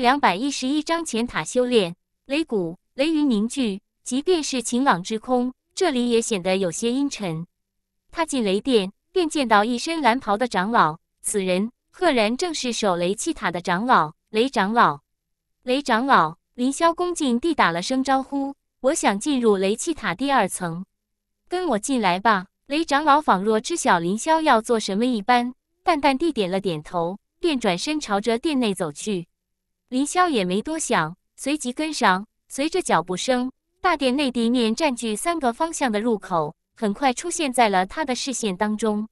两百一十一章前塔修炼。雷鼓，雷云凝聚，即便是晴朗之空，这里也显得有些阴沉。踏进雷殿，便见到一身蓝袍的长老，此人赫然正是守雷气塔的长老雷长老。雷长老，林霄恭敬地打了声招呼：“我想进入雷气塔第二层，跟我进来吧。”雷长老仿若知晓林霄要做什么一般，淡淡地点了点头，便转身朝着殿内走去。林霄也没多想，随即跟上。随着脚步声，大殿内地面占据三个方向的入口，很快出现在了他的视线当中。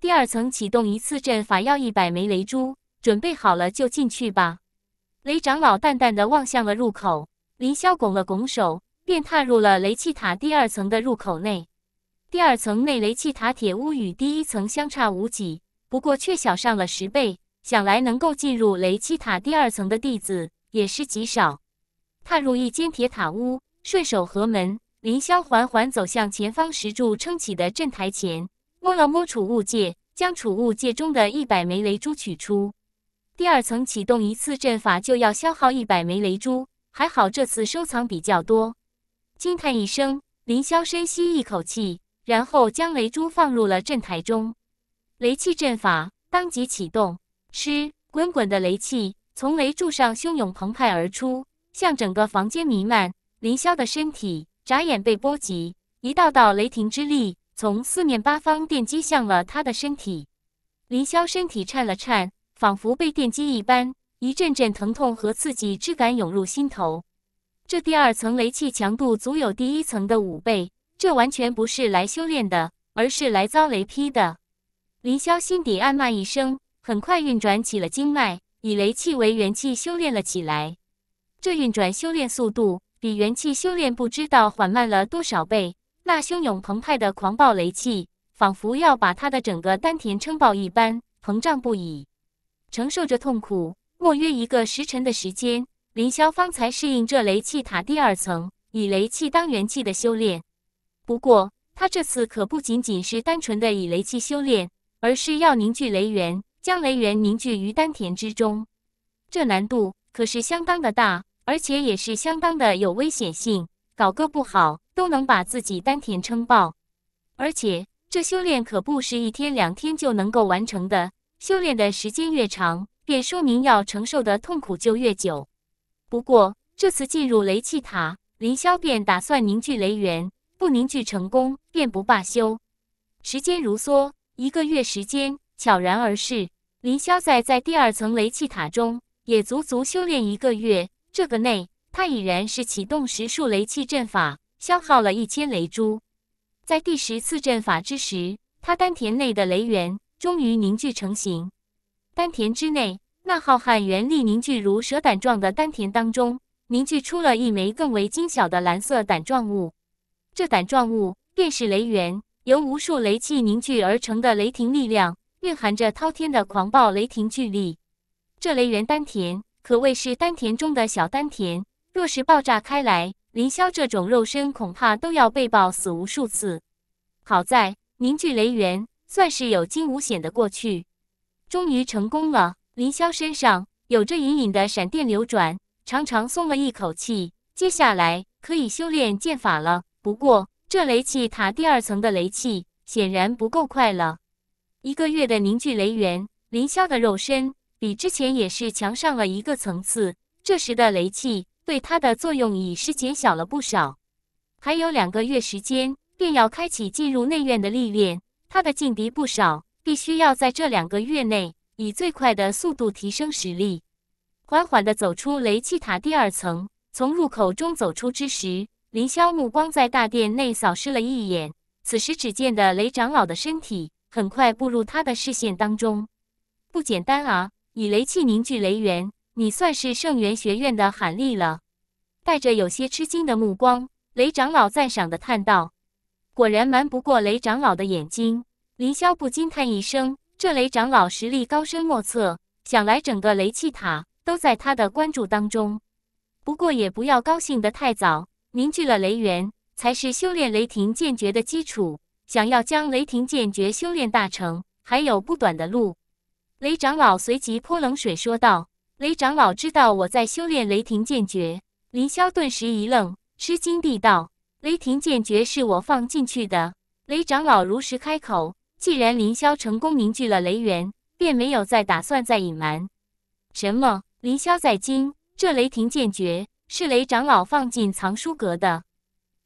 第二层启动一次阵法要一百枚雷珠，准备好了就进去吧。雷长老淡淡的望向了入口，林霄拱了拱手，便踏入了雷气塔第二层的入口内。第二层内雷气塔铁屋与第一层相差无几，不过却小上了十倍。想来能够进入雷气塔第二层的弟子也是极少。踏入一间铁塔屋，顺手合门，林萧缓缓走向前方石柱撑起的阵台前，摸了摸储物戒，将储物戒中的一百枚雷珠取出。第二层启动一次阵法就要消耗一百枚雷珠，还好这次收藏比较多。惊叹一声，林萧深吸一口气，然后将雷珠放入了阵台中，雷气阵法当即启动。吃滚滚的雷气从雷柱上汹涌澎湃而出，向整个房间弥漫。林霄的身体眨眼被波及，一道道雷霆之力从四面八方电击向了他的身体。林霄身体颤了颤，仿佛被电击一般，一阵阵疼痛和刺激之感涌入心头。这第二层雷气强度足有第一层的五倍，这完全不是来修炼的，而是来遭雷劈的。林霄心底暗骂一声。很快运转起了经脉，以雷气为元气修炼了起来。这运转修炼速度比元气修炼不知道缓慢了多少倍。那汹涌澎湃的狂暴雷气，仿佛要把他的整个丹田撑爆一般，膨胀不已，承受着痛苦。莫约一个时辰的时间，林霄方才适应这雷气塔第二层以雷气当元气的修炼。不过他这次可不仅仅是单纯的以雷气修炼，而是要凝聚雷源。将雷源凝聚于丹田之中，这难度可是相当的大，而且也是相当的有危险性，搞个不好都能把自己丹田撑爆。而且这修炼可不是一天两天就能够完成的，修炼的时间越长，便说明要承受的痛苦就越久。不过这次进入雷气塔，林霄便打算凝聚雷源，不凝聚成功便不罢休。时间如梭，一个月时间悄然而逝。林萧在在第二层雷气塔中也足足修炼一个月，这个内他已然是启动十数雷气阵法，消耗了一千雷珠。在第十次阵法之时，他丹田内的雷源终于凝聚成型。丹田之内，那浩瀚元力凝聚如蛇胆状的丹田当中，凝聚出了一枚更为精小的蓝色胆状物。这胆状物便是雷源，由无数雷气凝聚而成的雷霆力量。蕴含着滔天的狂暴雷霆巨力，这雷元丹田可谓是丹田中的小丹田。若是爆炸开来，凌霄这种肉身恐怕都要被爆死无数次。好在凝聚雷源，算是有惊无险的过去，终于成功了。凌霄身上有着隐隐的闪电流转，长长松了一口气。接下来可以修炼剑法了。不过这雷气塔第二层的雷气显然不够快了。一个月的凝聚雷元，林霄的肉身比之前也是强上了一个层次。这时的雷气对他的作用已是减小了不少。还有两个月时间，便要开启进入内院的历练。他的劲敌不少，必须要在这两个月内以最快的速度提升实力。缓缓地走出雷气塔第二层，从入口中走出之时，林霄目光在大殿内扫视了一眼。此时只见的雷长老的身体。很快步入他的视线当中，不简单啊！以雷气凝聚雷源，你算是圣元学院的罕例了。带着有些吃惊的目光，雷长老赞赏的叹道：“果然瞒不过雷长老的眼睛。”林霄不禁叹一声：“这雷长老实力高深莫测，想来整个雷气塔都在他的关注当中。”不过也不要高兴的太早，凝聚了雷源才是修炼雷霆剑诀的基础。想要将雷霆剑诀修炼大成，还有不短的路。雷长老随即泼冷水说道：“雷长老知道我在修炼雷霆剑诀。”林霄顿时一愣，吃惊地道：“雷霆剑诀是我放进去的。”雷长老如实开口：“既然林霄成功凝聚了雷元，便没有再打算再隐瞒。”什么？林霄在惊，这雷霆剑诀是雷长老放进藏书阁的，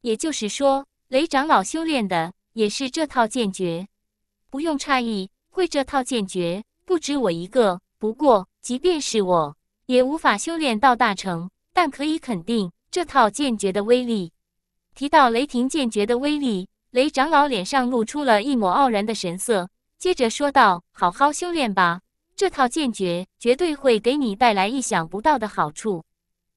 也就是说，雷长老修炼的。也是这套剑诀，不用诧异，会这套剑诀不止我一个。不过即便是我，也无法修炼到大成。但可以肯定，这套剑诀的威力。提到雷霆剑诀的威力，雷长老脸上露出了一抹傲然的神色，接着说道：“好好修炼吧，这套剑诀绝对会给你带来意想不到的好处。”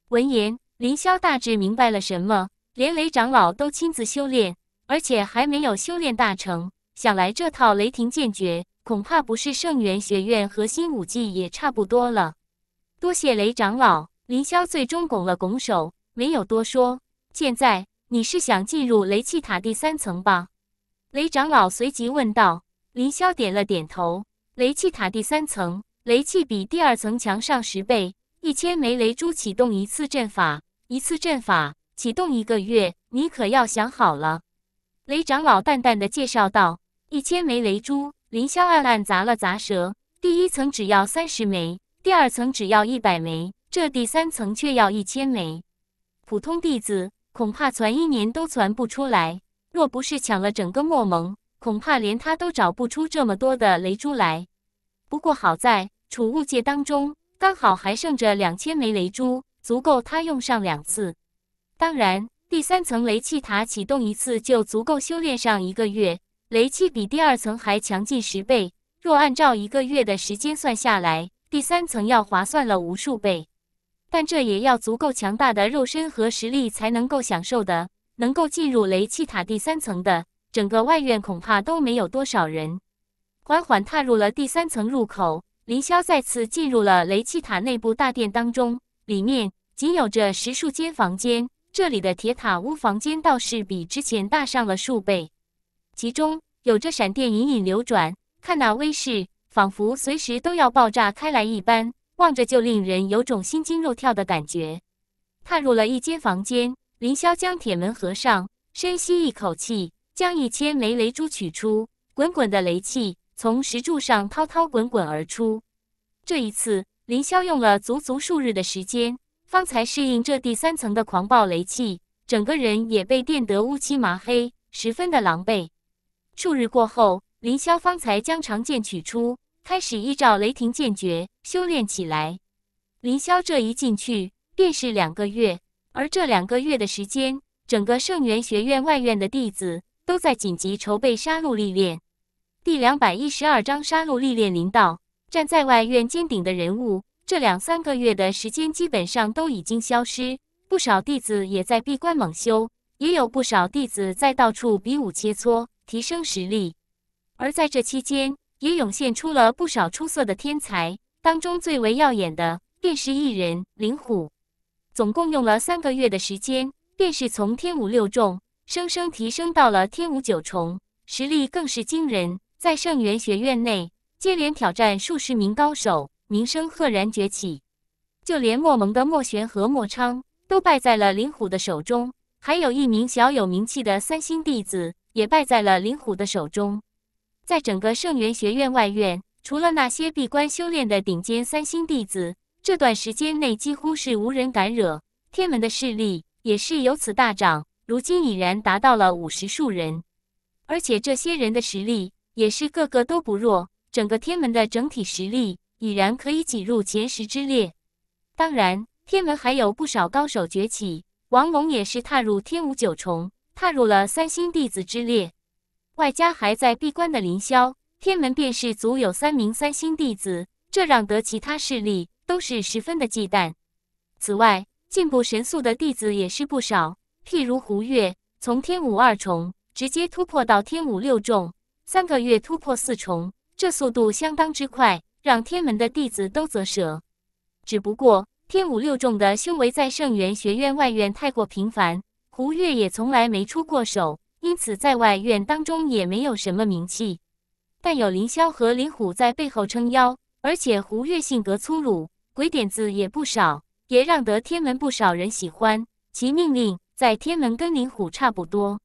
闻言，林霄大致明白了什么，连雷长老都亲自修炼。而且还没有修炼大成，想来这套雷霆剑诀恐怕不是圣元学院核心武技也差不多了。多谢雷长老，林霄最终拱了拱手，没有多说。现在你是想进入雷气塔第三层吧？雷长老随即问道。林霄点了点头。雷气塔第三层，雷气比第二层强上十倍，一千枚雷珠启动一次阵法，一次阵法启动一个月，你可要想好了。雷长老淡淡的介绍道：“一千枚雷珠。”凌霄暗暗砸了砸舌。第一层只要三十枚，第二层只要一百枚，这第三层却要一千枚。普通弟子恐怕攒一年都攒不出来。若不是抢了整个墨盟，恐怕连他都找不出这么多的雷珠来。不过好在储物界当中刚好还剩着两千枚雷珠，足够他用上两次。当然。第三层雷气塔启动一次就足够修炼上一个月，雷气比第二层还强近十倍。若按照一个月的时间算下来，第三层要划算了无数倍。但这也要足够强大的肉身和实力才能够享受的。能够进入雷气塔第三层的，整个外院恐怕都没有多少人。缓缓踏入了第三层入口，林萧再次进入了雷气塔内部大殿当中，里面仅有着十数间房间。这里的铁塔屋房间倒是比之前大上了数倍，其中有着闪电隐隐流转，看那威势，仿佛随时都要爆炸开来一般，望着就令人有种心惊肉跳的感觉。踏入了一间房间，林萧将铁门合上，深吸一口气，将一千枚雷珠取出，滚滚的雷气从石柱上滔滔滚滚而出。这一次，林萧用了足足数日的时间。方才适应这第三层的狂暴雷气，整个人也被电得乌漆麻黑，十分的狼狈。数日过后，林霄方才将长剑取出，开始依照雷霆剑诀修炼起来。林霄这一进去便是两个月，而这两个月的时间，整个圣元学院外院的弟子都在紧急筹备杀戮历练。第两百一十二章杀戮历练，林道站在外院尖顶的人物。这两三个月的时间，基本上都已经消失。不少弟子也在闭关猛修，也有不少弟子在到处比武切磋，提升实力。而在这期间，也涌现出了不少出色的天才。当中最为耀眼的，便是一人林虎。总共用了三个月的时间，便是从天武六重，生生提升到了天武九重，实力更是惊人。在圣元学院内，接连挑战数十名高手。名声赫然崛起，就连莫蒙的莫玄和莫昌都败在了林虎的手中，还有一名小有名气的三星弟子也败在了林虎的手中。在整个圣元学院外院，除了那些闭关修炼的顶尖三星弟子，这段时间内几乎是无人敢惹。天门的势力也是由此大涨，如今已然达到了五十数人，而且这些人的实力也是个个都不弱，整个天门的整体实力。已然可以挤入前十之列。当然，天门还有不少高手崛起，王龙也是踏入天武九重，踏入了三星弟子之列。外加还在闭关的凌霄，天门便是足有三名三星弟子，这让得其他势力都是十分的忌惮。此外，进步神速的弟子也是不少，譬如胡月，从天武二重直接突破到天武六重，三个月突破四重，这速度相当之快。让天门的弟子都啧舌。只不过天武六重的修为在圣元学院外院太过平凡，胡月也从来没出过手，因此在外院当中也没有什么名气。但有凌霄和林虎在背后撑腰，而且胡月性格粗鲁，鬼点子也不少，也让得天门不少人喜欢。其命令在天门跟林虎差不多。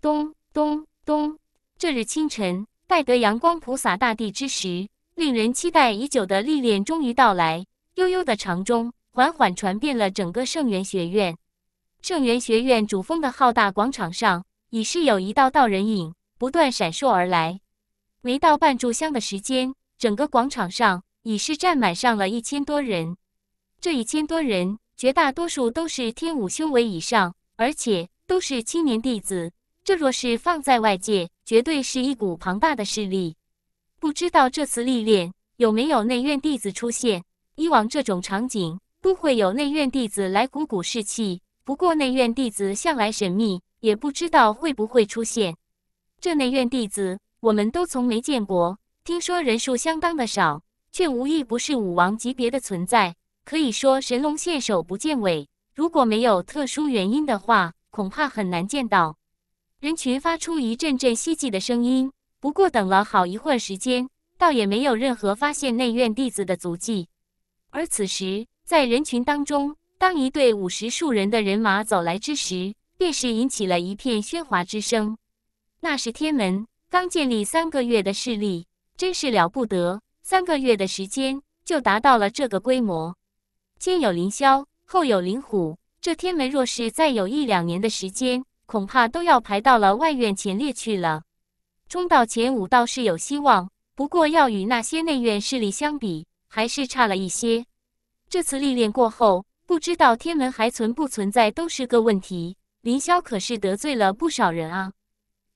咚咚咚！这日清晨，待得阳光普洒大地之时。令人期待已久的历练终于到来，悠悠的长钟缓缓传遍了整个圣元学院。圣元学院主峰的浩大广场上，已是有一道道人影不断闪烁而来。没到半炷香的时间，整个广场上已是站满上了一千多人。这一千多人，绝大多数都是天武修为以上，而且都是青年弟子。这若是放在外界，绝对是一股庞大的势力。不知道这次历练有没有内院弟子出现。以往这种场景都会有内院弟子来鼓鼓士气，不过内院弟子向来神秘，也不知道会不会出现。这内院弟子我们都从没见过，听说人数相当的少，却无一不是武王级别的存在，可以说神龙见首不见尾。如果没有特殊原因的话，恐怕很难见到。人群发出一阵阵希冀的声音。不过等了好一会儿时间，倒也没有任何发现内院弟子的足迹。而此时，在人群当中，当一队五十数人的人马走来之时，便是引起了一片喧哗之声。那是天门刚建立三个月的势力，真是了不得！三个月的时间就达到了这个规模。先有凌霄，后有凌虎，这天门若是再有一两年的时间，恐怕都要排到了外院前列去了。冲到前五倒是有希望，不过要与那些内院势力相比，还是差了一些。这次历练过后，不知道天门还存不存在都是个问题。林霄可是得罪了不少人啊！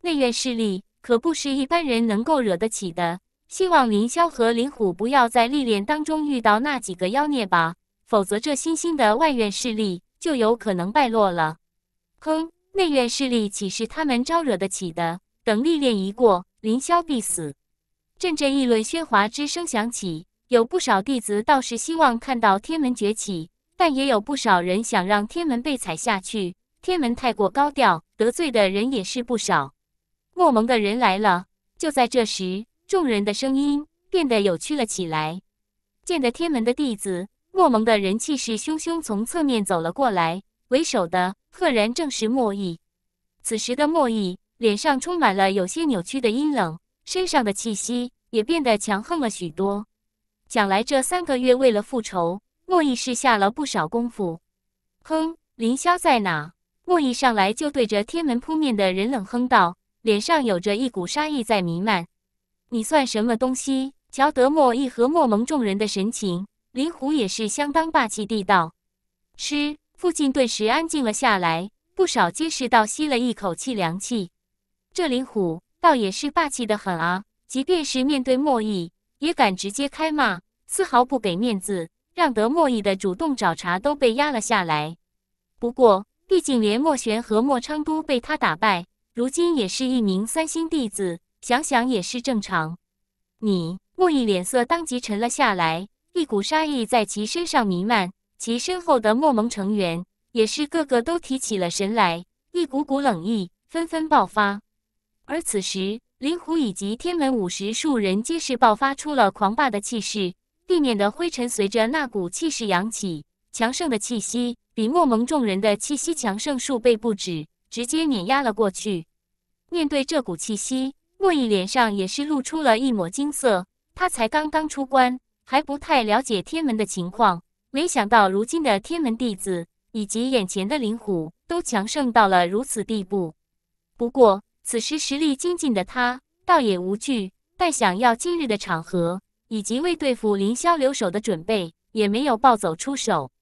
内院势力可不是一般人能够惹得起的。希望林霄和林虎不要在历练当中遇到那几个妖孽吧，否则这新兴的外院势力就有可能败落了。哼，内院势力岂是他们招惹得起的？等历练一过，林霄必死。阵阵议论喧哗之声响起，有不少弟子倒是希望看到天门崛起，但也有不少人想让天门被踩下去。天门太过高调，得罪的人也是不少。莫蒙的人来了。就在这时，众人的声音变得有趣了起来。见得天门的弟子，莫蒙的人气势汹汹从侧面走了过来，为首的赫然正是莫毅。此时的莫毅脸上充满了有些扭曲的阴冷，身上的气息也变得强横了许多。想来这三个月为了复仇，莫易是下了不少功夫。哼！林霄在哪？莫易上来就对着天门扑面的人冷哼道，脸上有着一股杀意在弥漫。你算什么东西？瞧得莫易和莫蒙众人的神情，林虎也是相当霸气地道。吃！附近顿时安静了下来，不少皆是倒吸了一口气凉气。这林虎倒也是霸气的很啊！即便是面对莫毅，也敢直接开骂，丝毫不给面子，让得莫毅的主动找茬都被压了下来。不过，毕竟连莫玄和莫昌都被他打败，如今也是一名三星弟子，想想也是正常。你莫毅脸色当即沉了下来，一股杀意在其身上弥漫，其身后的莫盟成员也是个个都提起了神来，一股股冷意纷纷爆发。而此时，灵虎以及天门五十数人皆是爆发出了狂霸的气势，地面的灰尘随着那股气势扬起，强盛的气息比莫蒙众人的气息强盛数倍不止，直接碾压了过去。面对这股气息，莫毅脸上也是露出了一抹惊色。他才刚刚出关，还不太了解天门的情况，没想到如今的天门弟子以及眼前的灵虎都强盛到了如此地步。不过。此时实力精进的他倒也无惧，但想要今日的场合以及为对付凌霄留守的准备，也没有暴走出手。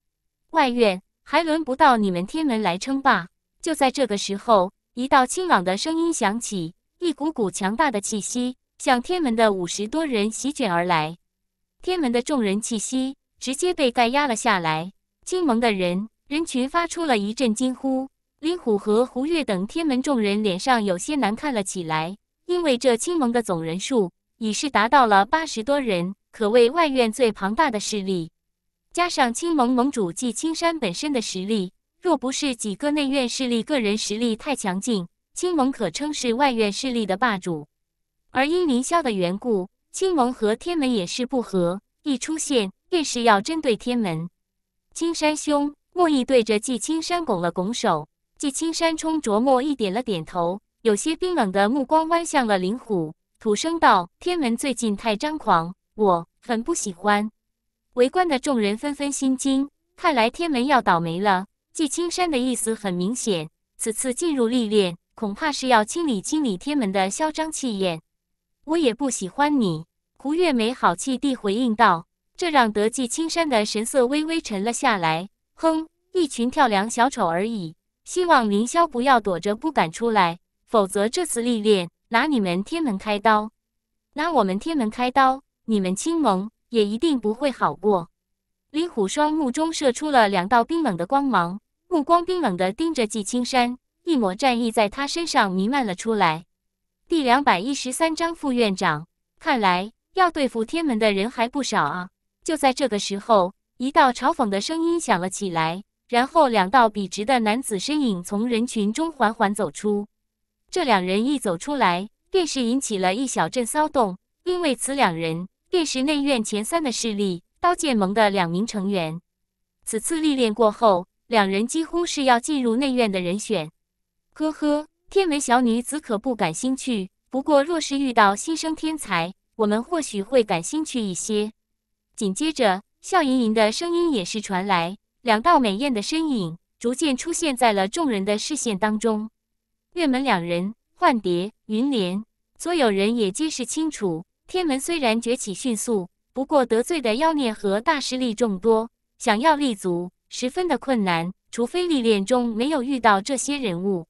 外院还轮不到你们天门来称霸。就在这个时候，一道清朗的声音响起，一股股强大的气息向天门的五十多人席卷而来，天门的众人气息直接被盖压了下来。金盟的人人群发出了一阵惊呼。林虎和胡月等天门众人脸上有些难看了起来，因为这青盟的总人数已是达到了八十多人，可谓外院最庞大的势力。加上青盟盟主季青山本身的实力，若不是几个内院势力个人实力太强劲，青盟可称是外院势力的霸主。而因凌霄的缘故，青盟和天门也是不和，一出现便是要针对天门。青山兄，莫易对着季青山拱了拱手。季青山冲卓墨一点了点头，有些冰冷的目光弯向了林虎，土声道：“天门最近太张狂，我很不喜欢。”围观的众人纷纷心惊，看来天门要倒霉了。季青山的意思很明显，此次进入历练，恐怕是要清理清理天门的嚣张气焰。我也不喜欢你。”胡月梅好气地回应道，这让得季青山的神色微微沉了下来。哼，一群跳梁小丑而已。希望凌霄不要躲着不敢出来，否则这次历练拿你们天门开刀，拿我们天门开刀，你们青盟也一定不会好过。林虎双目中射出了两道冰冷的光芒，目光冰冷的盯着纪青山，一抹战意在他身上弥漫了出来。第两百一十三章副院长，看来要对付天门的人还不少啊！就在这个时候，一道嘲讽的声音响了起来。然后，两道笔直的男子身影从人群中缓缓走出。这两人一走出来，便是引起了一小阵骚动。因为此两人便是内院前三的势力——刀剑盟的两名成员。此次历练过后，两人几乎是要进入内院的人选。呵呵，天美小女子可不感兴趣。不过，若是遇到新生天才，我们或许会感兴趣一些。紧接着，笑盈盈的声音也是传来。两道美艳的身影逐渐出现在了众人的视线当中。月门两人，幻蝶、云莲，所有人也皆是清楚。天门虽然崛起迅速，不过得罪的妖孽和大势力众多，想要立足十分的困难。除非历练中没有遇到这些人物。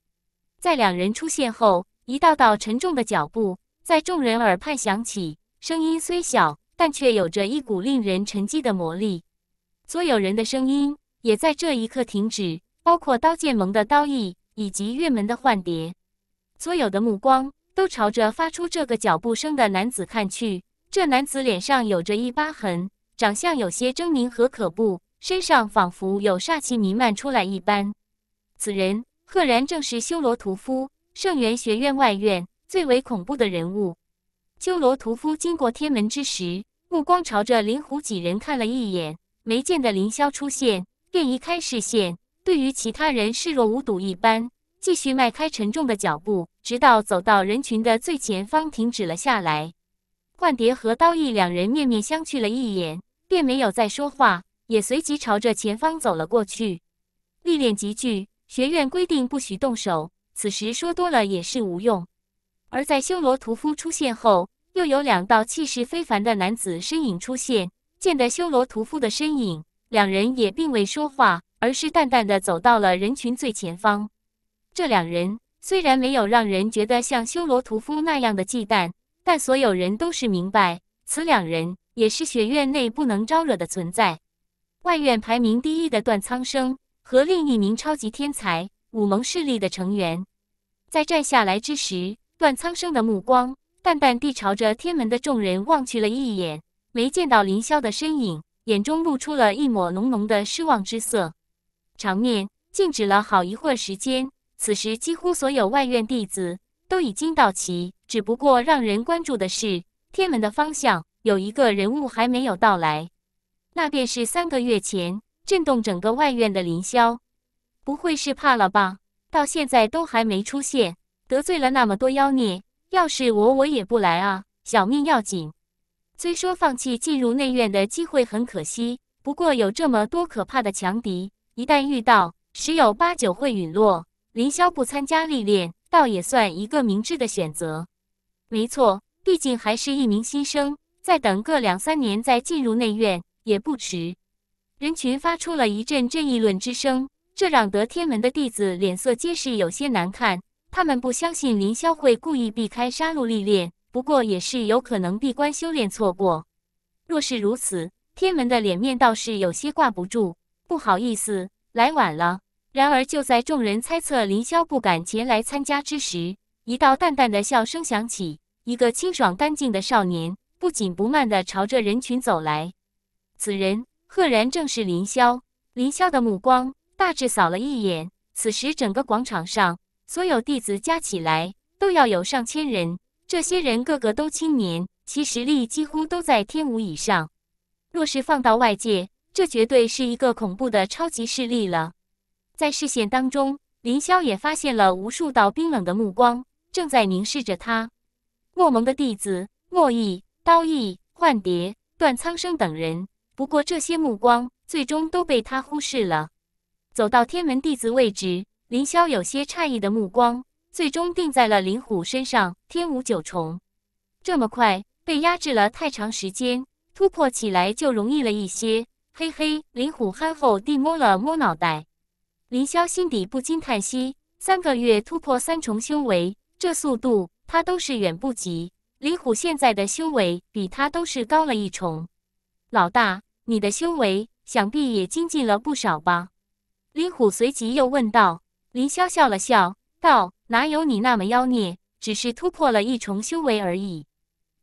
在两人出现后，一道道沉重的脚步在众人耳畔响起，声音虽小，但却有着一股令人沉寂的魔力。所有人的声音。也在这一刻停止，包括刀剑盟的刀意以及月门的幻蝶，所有的目光都朝着发出这个脚步声的男子看去。这男子脸上有着一疤痕，长相有些狰狞和可怖，身上仿佛有煞气弥漫出来一般。此人赫然正是修罗屠夫，圣元学院外院最为恐怖的人物。修罗屠夫经过天门之时，目光朝着灵狐几人看了一眼，没见得凌霄出现。便移开视线，对于其他人视若无睹一般，继续迈开沉重的脚步，直到走到人群的最前方，停止了下来。幻蝶和刀意两人面面相觑了一眼，便没有再说话，也随即朝着前方走了过去。历练极具学院规定，不许动手，此时说多了也是无用。而在修罗屠夫出现后，又有两道气势非凡的男子身影出现，见得修罗屠夫的身影。两人也并未说话，而是淡淡的走到了人群最前方。这两人虽然没有让人觉得像修罗屠夫那样的忌惮，但所有人都是明白，此两人也是学院内不能招惹的存在。外院排名第一的段苍生和另一名超级天才武盟势力的成员，在站下来之时，段苍生的目光淡淡地朝着天门的众人望去了一眼，没见到林霄的身影。眼中露出了一抹浓浓的失望之色，场面静止了好一会儿时间。此时，几乎所有外院弟子都已经到齐，只不过让人关注的是，天门的方向有一个人物还没有到来。那便是三个月前震动整个外院的凌霄，不会是怕了吧？到现在都还没出现，得罪了那么多妖孽，要是我，我也不来啊，小命要紧。虽说放弃进入内院的机会很可惜，不过有这么多可怕的强敌，一旦遇到，十有八九会陨落。林霄不参加历练，倒也算一个明智的选择。没错，毕竟还是一名新生，再等个两三年再进入内院也不迟。人群发出了一阵阵议论之声，这让得天门的弟子脸色皆是有些难看。他们不相信林霄会故意避开杀戮历练。不过也是有可能闭关修炼错过。若是如此，天门的脸面倒是有些挂不住。不好意思，来晚了。然而就在众人猜测林霄不敢前来参加之时，一道淡淡的笑声响起，一个清爽干净的少年不紧不慢地朝着人群走来。此人赫然正是林霄。林霄的目光大致扫了一眼，此时整个广场上所有弟子加起来都要有上千人。这些人个个都青年，其实力几乎都在天五以上。若是放到外界，这绝对是一个恐怖的超级势力了。在视线当中，林霄也发现了无数道冰冷的目光正在凝视着他。墨蒙的弟子莫易、刀易、幻蝶、段苍生等人，不过这些目光最终都被他忽视了。走到天门弟子位置，林霄有些诧异的目光。最终定在了林虎身上，天无九重，这么快被压制了太长时间，突破起来就容易了一些。嘿嘿，林虎憨厚地摸了摸脑袋。林霄心底不禁叹息：三个月突破三重修为，这速度他都是远不及。林虎现在的修为比他都是高了一重。老大，你的修为想必也精进了不少吧？林虎随即又问道。林霄笑了笑，道。哪有你那么妖孽？只是突破了一重修为而已。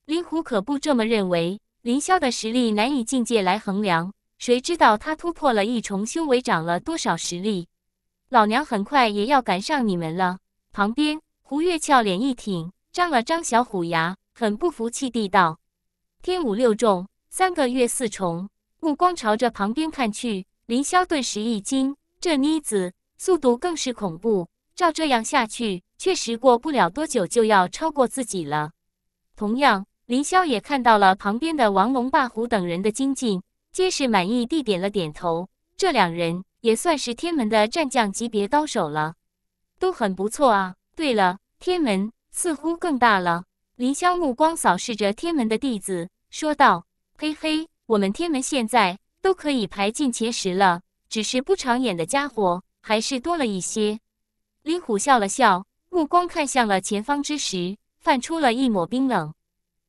林虎可不这么认为。林霄的实力难以境界来衡量，谁知道他突破了一重修为，长了多少实力？老娘很快也要赶上你们了。旁边，胡月俏脸一挺，张了张小虎牙，很不服气地道：“天五六重，三个月四重。”目光朝着旁边看去，林霄顿时一惊，这妮子速度更是恐怖。照这样下去，确实过不了多久就要超过自己了。同样，林霄也看到了旁边的王龙霸虎等人的精进，皆是满意地点了点头。这两人也算是天门的战将级别高手了，都很不错啊。对了，天门似乎更大了。林霄目光扫视着天门的弟子，说道：“嘿嘿，我们天门现在都可以排进前十了，只是不长眼的家伙还是多了一些。”李虎笑了笑，目光看向了前方之时，泛出了一抹冰冷。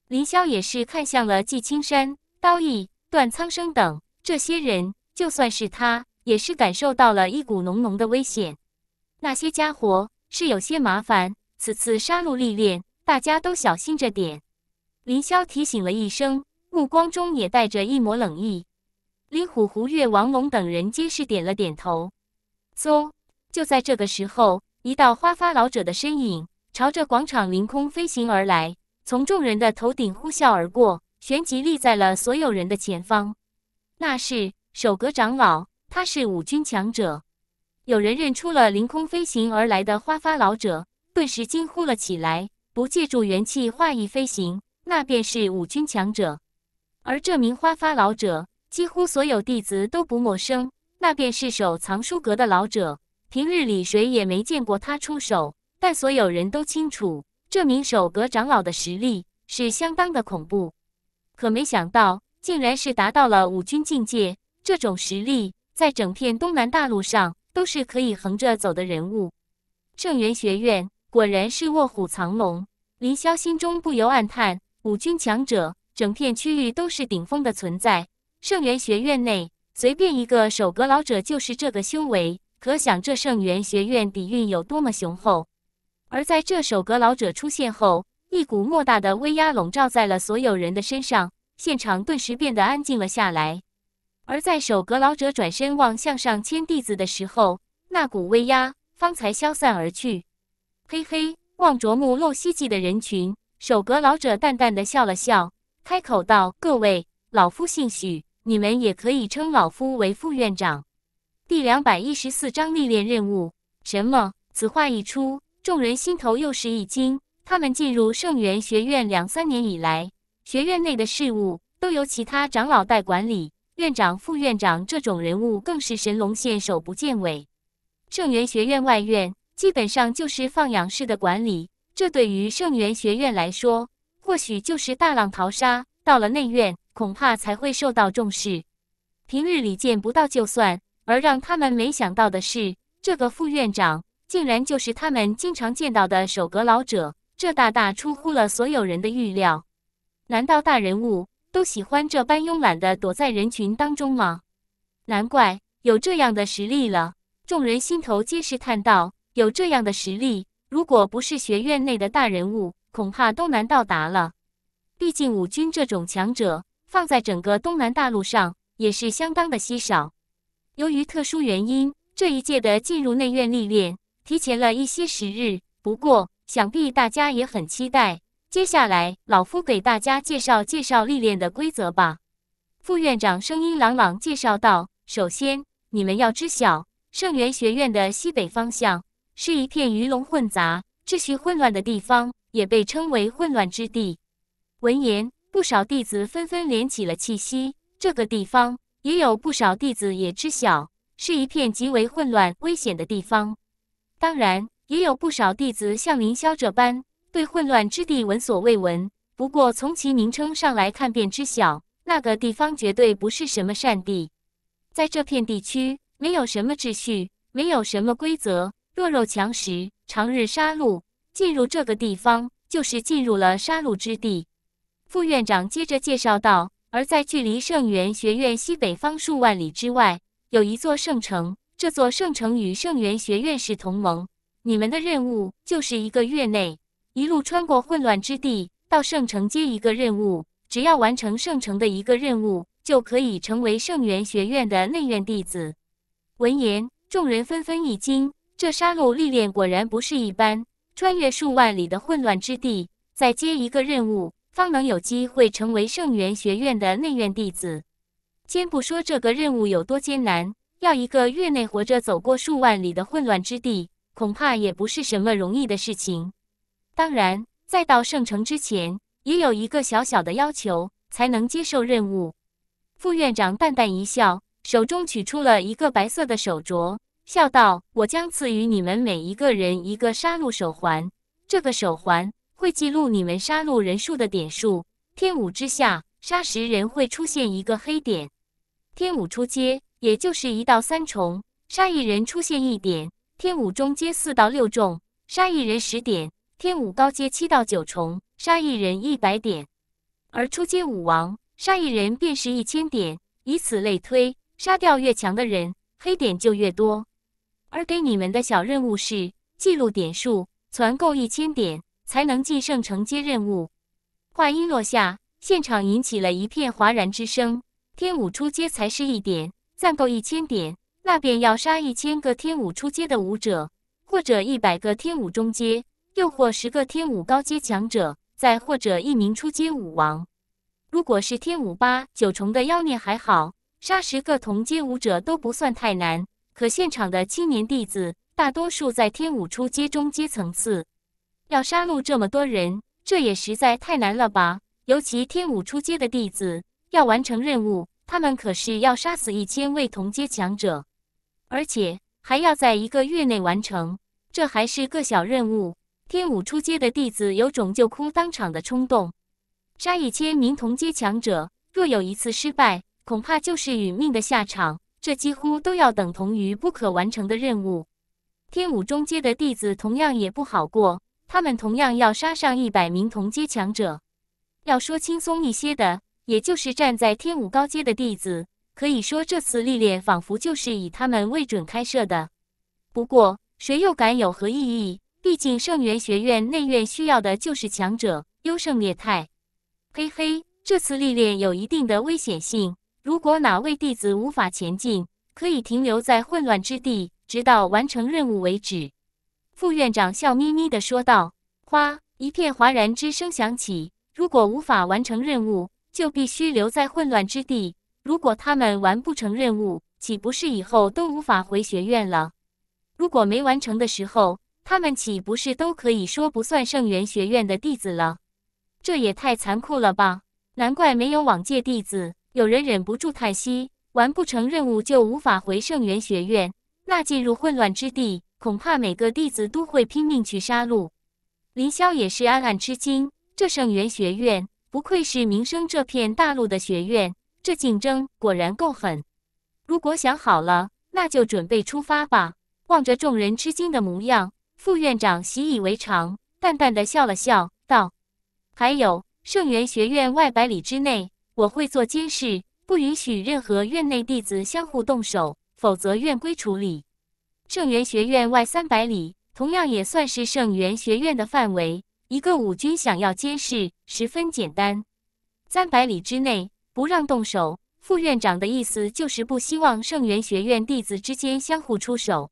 林霄也是看向了季青山、刀毅、段苍生等这些人，就算是他，也是感受到了一股浓浓的危险。那些家伙是有些麻烦，此次杀戮历练，大家都小心着点。林霄提醒了一声，目光中也带着一抹冷意。李虎、胡月、王龙等人皆是点了点头。嗖。就在这个时候，一道花发老者的身影朝着广场凌空飞行而来，从众人的头顶呼啸而过，旋即立在了所有人的前方。那是守阁长老，他是五军强者。有人认出了凌空飞行而来的花发老者，顿时惊呼了起来。不借助元气化翼飞行，那便是五军强者。而这名花发老者，几乎所有弟子都不陌生，那便是守藏书阁的老者。平日里谁也没见过他出手，但所有人都清楚，这名守阁长老的实力是相当的恐怖。可没想到，竟然是达到了五军境界。这种实力，在整片东南大陆上都是可以横着走的人物。圣元学院果然是卧虎藏龙，林霄心中不由暗叹：五军强者，整片区域都是顶峰的存在。圣元学院内，随便一个守阁老者就是这个修为。可想这圣元学院底蕴有多么雄厚，而在这首阁老者出现后，一股莫大的威压笼罩在了所有人的身上，现场顿时变得安静了下来。而在首阁老者转身望向上千弟子的时候，那股威压方才消散而去。嘿嘿，望着目露希冀的人群，首阁老者淡淡的笑了笑，开口道：“各位，老夫姓许，你们也可以称老夫为副院长。”第两百一十四章历练任务。什么？此话一出，众人心头又是一惊。他们进入圣元学院两三年以来，学院内的事务都由其他长老代管理，院长、副院长这种人物更是神龙见首不见尾。圣元学院外院基本上就是放养式的管理，这对于圣元学院来说，或许就是大浪淘沙。到了内院，恐怕才会受到重视。平日里见不到就算。而让他们没想到的是，这个副院长竟然就是他们经常见到的守阁老者，这大大出乎了所有人的预料。难道大人物都喜欢这般慵懒的躲在人群当中吗？难怪有这样的实力了。众人心头皆是叹道：“有这样的实力，如果不是学院内的大人物，恐怕都难到达了。毕竟五军这种强者，放在整个东南大陆上也是相当的稀少。”由于特殊原因，这一届的进入内院历练提前了一些时日。不过，想必大家也很期待。接下来，老夫给大家介绍介绍历练的规则吧。副院长声音朗朗介绍道：“首先，你们要知晓，圣元学院的西北方向是一片鱼龙混杂、秩序混乱的地方，也被称为混乱之地。”闻言，不少弟子纷纷敛起了气息。这个地方。也有不少弟子也知晓，是一片极为混乱、危险的地方。当然，也有不少弟子像凌霄这般对混乱之地闻所未闻。不过，从其名称上来看，便知晓那个地方绝对不是什么善地。在这片地区，没有什么秩序，没有什么规则，弱肉强食，长日杀戮。进入这个地方，就是进入了杀戮之地。副院长接着介绍道。而在距离圣元学院西北方数万里之外，有一座圣城。这座圣城与圣元学院是同盟。你们的任务就是一个月内，一路穿过混乱之地，到圣城接一个任务。只要完成圣城的一个任务，就可以成为圣元学院的内院弟子。闻言，众人纷纷一惊：这杀戮历练果然不是一般，穿越数万里的混乱之地，再接一个任务。方能有机会成为圣元学院的内院弟子。先不说这个任务有多艰难，要一个月内活着走过数万里的混乱之地，恐怕也不是什么容易的事情。当然，在到圣城之前，也有一个小小的要求，才能接受任务。副院长淡淡一笑，手中取出了一个白色的手镯，笑道：“我将赐予你们每一个人一个杀戮手环。这个手环。”会记录你们杀戮人数的点数。天武之下，杀十人会出现一个黑点。天武出阶，也就是一到三重，杀一人出现一点；天武中阶四到六重，杀一人十点；天武高阶七到九重，杀一人一百点。而出阶武王，杀一人便是一千点。以此类推，杀掉越强的人，黑点就越多。而给你们的小任务是记录点数，攒够一千点。才能进圣城接任务。话音落下，现场引起了一片哗然之声。天武出阶才是一点，暂够一千点，那便要杀一千个天武出阶的武者，或者一百个天武中阶，又或十个天武高阶强者，再或者一名出阶武王。如果是天武八九重的妖孽还好，杀十个同阶武者都不算太难。可现场的青年弟子，大多数在天武出阶、中阶层次。要杀戮这么多人，这也实在太难了吧！尤其天武出阶的弟子要完成任务，他们可是要杀死一千位同阶强者，而且还要在一个月内完成。这还是个小任务，天武出阶的弟子有种就哭当场的冲动。杀一千名同阶强者，若有一次失败，恐怕就是殒命的下场。这几乎都要等同于不可完成的任务。天武中阶的弟子同样也不好过。他们同样要杀上一百名同阶强者。要说轻松一些的，也就是站在天武高阶的弟子。可以说，这次历练仿佛就是以他们为准开设的。不过，谁又敢有何异议？毕竟圣元学院内院需要的就是强者，优胜劣汰。嘿嘿，这次历练有一定的危险性。如果哪位弟子无法前进，可以停留在混乱之地，直到完成任务为止。副院长笑眯眯的说道：“哗！”一片哗然之声响起。如果无法完成任务，就必须留在混乱之地。如果他们完不成任务，岂不是以后都无法回学院了？如果没完成的时候，他们岂不是都可以说不算圣元学院的弟子了？这也太残酷了吧！难怪没有往届弟子。有人忍不住叹息：完不成任务就无法回圣元学院，那进入混乱之地。恐怕每个弟子都会拼命去杀戮。林霄也是暗暗吃惊，这圣元学院不愧是名声这片大陆的学院，这竞争果然够狠。如果想好了，那就准备出发吧。望着众人吃惊的模样，副院长习以为常，淡淡的笑了笑道：“还有，圣元学院外百里之内，我会做监视，不允许任何院内弟子相互动手，否则院规处理。”圣元学院外三百里，同样也算是圣元学院的范围。一个武军想要监视，十分简单。三百里之内不让动手，副院长的意思就是不希望圣元学院弟子之间相互出手。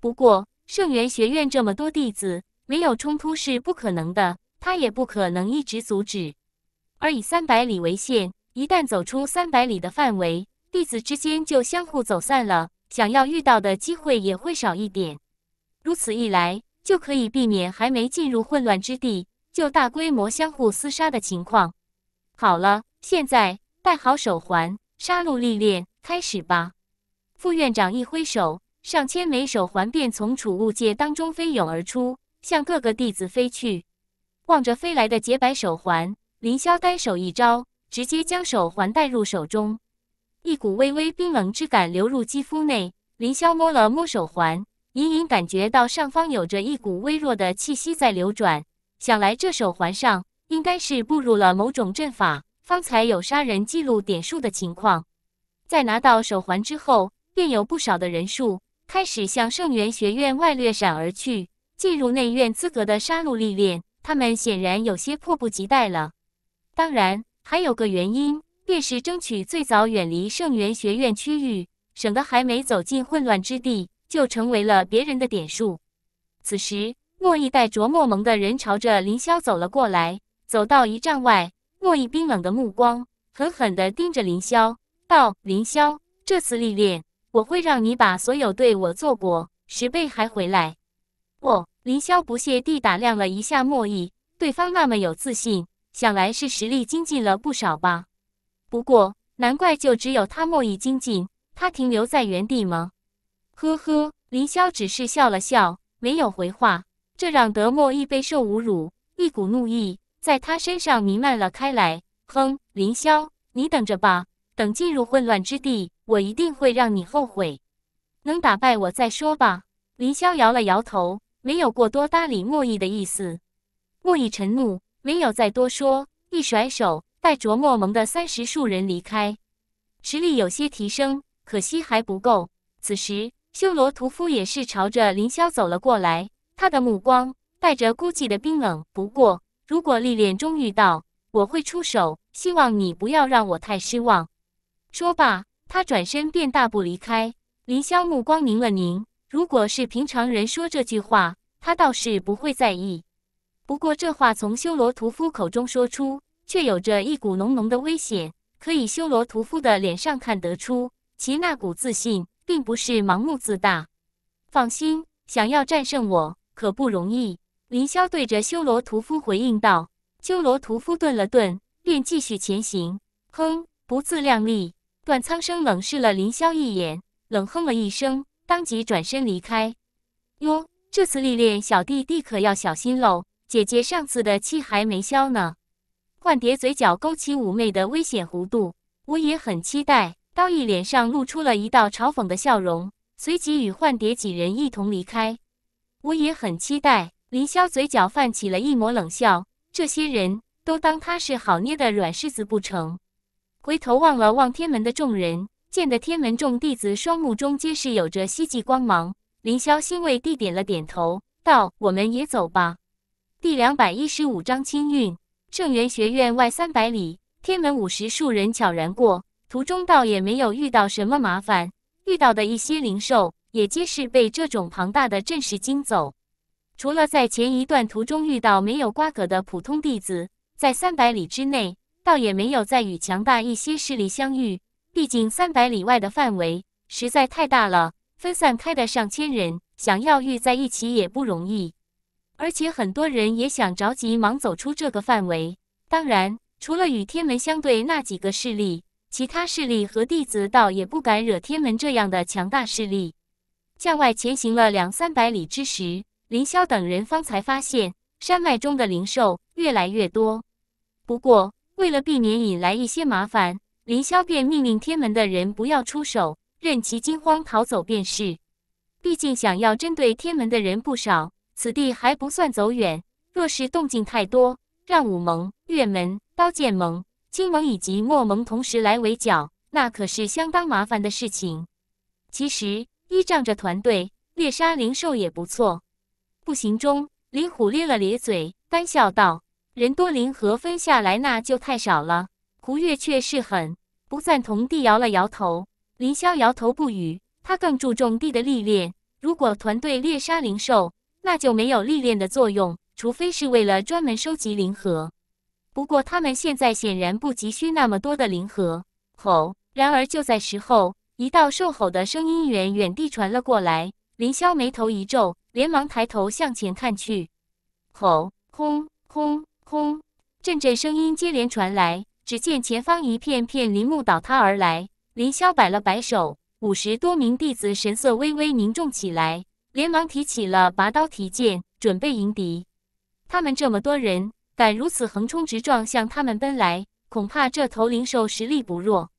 不过，圣元学院这么多弟子，没有冲突是不可能的。他也不可能一直阻止，而以三百里为限，一旦走出三百里的范围，弟子之间就相互走散了。想要遇到的机会也会少一点，如此一来就可以避免还没进入混乱之地就大规模相互厮杀的情况。好了，现在戴好手环，杀戮历练开始吧！副院长一挥手，上千枚手环便从储物戒当中飞涌而出，向各个弟子飞去。望着飞来的洁白手环，林萧单手一招，直接将手环带入手中。一股微微冰冷之感流入肌肤内，林萧摸了摸手环，隐隐感觉到上方有着一股微弱的气息在流转。想来这手环上应该是步入了某种阵法，方才有杀人记录点数的情况。在拿到手环之后，便有不少的人数开始向圣元学院外掠闪而去，进入内院资格的杀戮历练，他们显然有些迫不及待了。当然，还有个原因。便是争取最早远离圣元学院区域，省得还没走进混乱之地就成为了别人的点数。此时，莫易带着莫蒙的人朝着凌霄走了过来，走到一丈外，莫易冰冷的目光狠狠地盯着凌霄，道：“凌霄，这次历练我会让你把所有对我做过十倍还回来。”哦，凌霄不屑地打量了一下莫易，对方那么有自信，想来是实力精进了不少吧。不过，难怪就只有他莫易精进，他停留在原地吗？呵呵，林霄只是笑了笑，没有回话。这让德莫易备受侮辱，一股怒意在他身上弥漫了开来。哼，林霄，你等着吧，等进入混乱之地，我一定会让你后悔。能打败我再说吧。林霄摇了摇头，没有过多搭理莫易的意思。莫易沉怒，没有再多说，一甩手。带着莫蒙的三十数人离开，实力有些提升，可惜还不够。此时，修罗屠夫也是朝着凌霄走了过来，他的目光带着孤寂的冰冷。不过，如果历练中遇到，我会出手，希望你不要让我太失望。说罢，他转身便大步离开。凌霄目光凝了凝，如果是平常人说这句话，他倒是不会在意。不过，这话从修罗屠夫口中说出。却有着一股浓浓的危险，可以修罗屠夫的脸上看得出，其那股自信并不是盲目自大。放心，想要战胜我可不容易。凌霄对着修罗屠夫回应道。修罗屠夫顿了顿，便继续前行。哼，不自量力！段苍生冷视了凌霄一眼，冷哼了一声，当即转身离开。哟，这次历练，小弟弟可要小心喽。姐姐上次的气还没消呢。幻蝶嘴角勾起妩媚的危险弧度，我也很期待。刀毅脸上露出了一道嘲讽的笑容，随即与幻蝶几人一同离开。我也很期待。凌霄嘴角泛起了一抹冷笑，这些人都当他是好捏的软柿子不成？回头望了望天门的众人，见得天门众弟子双目中皆是有着希冀光芒，凌霄欣慰地点了点头，道：“我们也走吧。”第两百一十五章清运。圣元学院外三百里，天门五十数人悄然过，途中倒也没有遇到什么麻烦。遇到的一些灵兽，也皆是被这种庞大的阵势惊走。除了在前一段途中遇到没有瓜葛的普通弟子，在三百里之内，倒也没有再与强大一些势力相遇。毕竟三百里外的范围实在太大了，分散开的上千人，想要遇在一起也不容易。而且很多人也想着急忙走出这个范围。当然，除了与天门相对那几个势力，其他势力和弟子倒也不敢惹天门这样的强大势力。向外前行了两三百里之时，林霄等人方才发现山脉中的灵兽越来越多。不过，为了避免引来一些麻烦，林霄便命令天门的人不要出手，任其惊慌逃走便是。毕竟，想要针对天门的人不少。此地还不算走远，若是动静太多，让武盟、月门、刀剑盟、金盟以及墨盟同时来围剿，那可是相当麻烦的事情。其实依仗着团队猎杀灵兽也不错。步行中，林虎咧了咧嘴，干笑道：“人多灵合分下来，那就太少了。”胡月却是很不赞同地摇了摇头。林霄摇头不语，他更注重地的历练。如果团队猎杀灵兽，那就没有历练的作用，除非是为了专门收集灵核。不过他们现在显然不急需那么多的灵核。吼！然而就在时候，一道兽吼的声音远远地传了过来。凌霄眉头一皱，连忙抬头向前看去。吼！轰！轰！轰！阵阵声音接连传来，只见前方一片片林木倒塌而来。凌霄摆了摆手，五十多名弟子神色微微凝重起来。连忙提起了拔刀提剑，准备迎敌。他们这么多人，敢如此横冲直撞向他们奔来，恐怕这头灵兽实力不弱。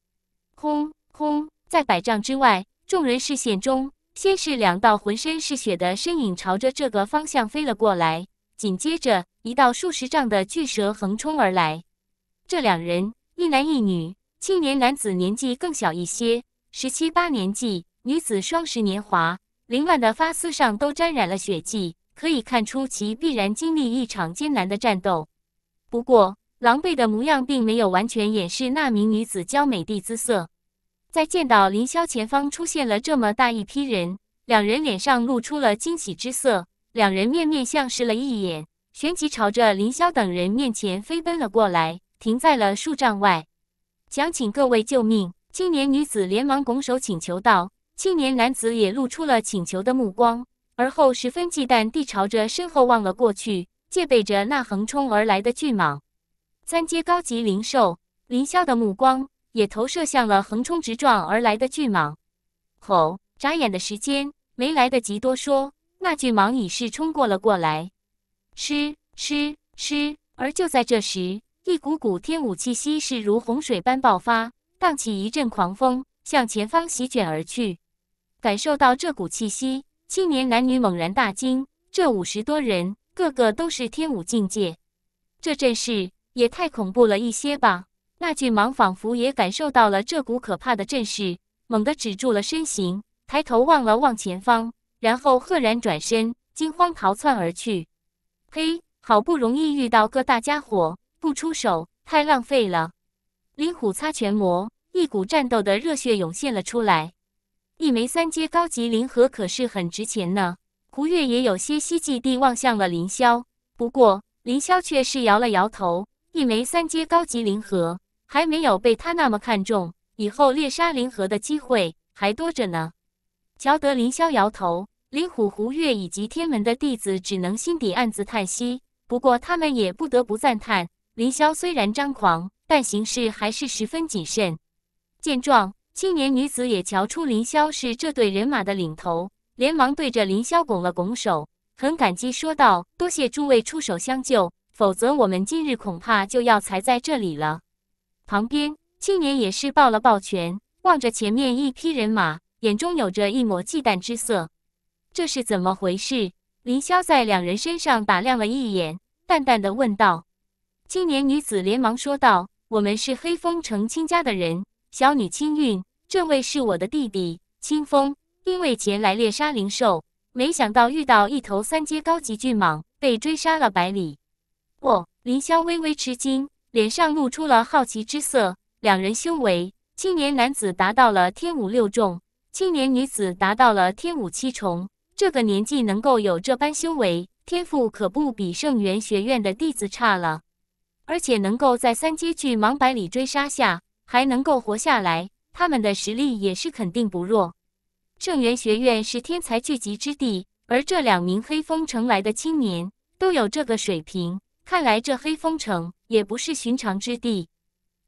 轰轰，在百丈之外，众人视线中，先是两道浑身是血的身影朝着这个方向飞了过来，紧接着一道数十丈的巨蛇横冲而来。这两人，一男一女，青年男子年纪更小一些，十七八年纪，女子双十年华。凌乱的发丝上都沾染了血迹，可以看出其必然经历一场艰难的战斗。不过，狼狈的模样并没有完全掩饰那名女子娇美的姿色。在见到凌霄前方出现了这么大一批人，两人脸上露出了惊喜之色，两人面面相视了一眼，旋即朝着凌霄等人面前飞奔了过来，停在了树丈外，想请各位救命。青年女子连忙拱手请求道。青年男子也露出了请求的目光，而后十分忌惮地朝着身后望了过去，戒备着那横冲而来的巨蟒。三阶高级灵兽林霄的目光也投射向了横冲直撞而来的巨蟒。吼！眨眼的时间，没来得及多说，那巨蟒已是冲过了过来。吃吃吃！而就在这时，一股股天武气息是如洪水般爆发，荡起一阵狂风，向前方席卷而去。感受到这股气息，青年男女猛然大惊。这五十多人，个个都是天武境界，这阵势也太恐怖了一些吧？那巨蟒仿佛也感受到了这股可怕的阵势，猛地止住了身形，抬头望了望前方，然后赫然转身，惊慌逃窜而去。嘿，好不容易遇到个大家伙，不出手太浪费了。林虎擦拳魔，一股战斗的热血涌现了出来。一枚三阶高级灵核可是很值钱呢。胡月也有些希冀地望向了林霄，不过林霄却是摇了摇头。一枚三阶高级灵核还没有被他那么看重，以后猎杀灵核的机会还多着呢。瞧得林霄摇头，林虎、胡月以及天门的弟子只能心底暗自叹息。不过他们也不得不赞叹，林霄虽然张狂，但行事还是十分谨慎。见状。青年女子也瞧出林霄是这队人马的领头，连忙对着林霄拱了拱手，很感激说道：“多谢诸位出手相救，否则我们今日恐怕就要踩在这里了。”旁边青年也是抱了抱拳，望着前面一批人马，眼中有着一抹忌惮之色。这是怎么回事？林霄在两人身上打量了一眼，淡淡的问道。青年女子连忙说道：“我们是黑风城亲家的人。”小女青韵，这位是我的弟弟青风，因为前来猎杀灵兽，没想到遇到一头三阶高级巨蟒，被追杀了百里。哦，林霄微微吃惊，脸上露出了好奇之色。两人修为，青年男子达到了天武六重，青年女子达到了天武七重。这个年纪能够有这般修为，天赋可不比圣元学院的弟子差了，而且能够在三阶巨蟒百里追杀下。还能够活下来，他们的实力也是肯定不弱。圣元学院是天才聚集之地，而这两名黑风城来的青年都有这个水平，看来这黑风城也不是寻常之地。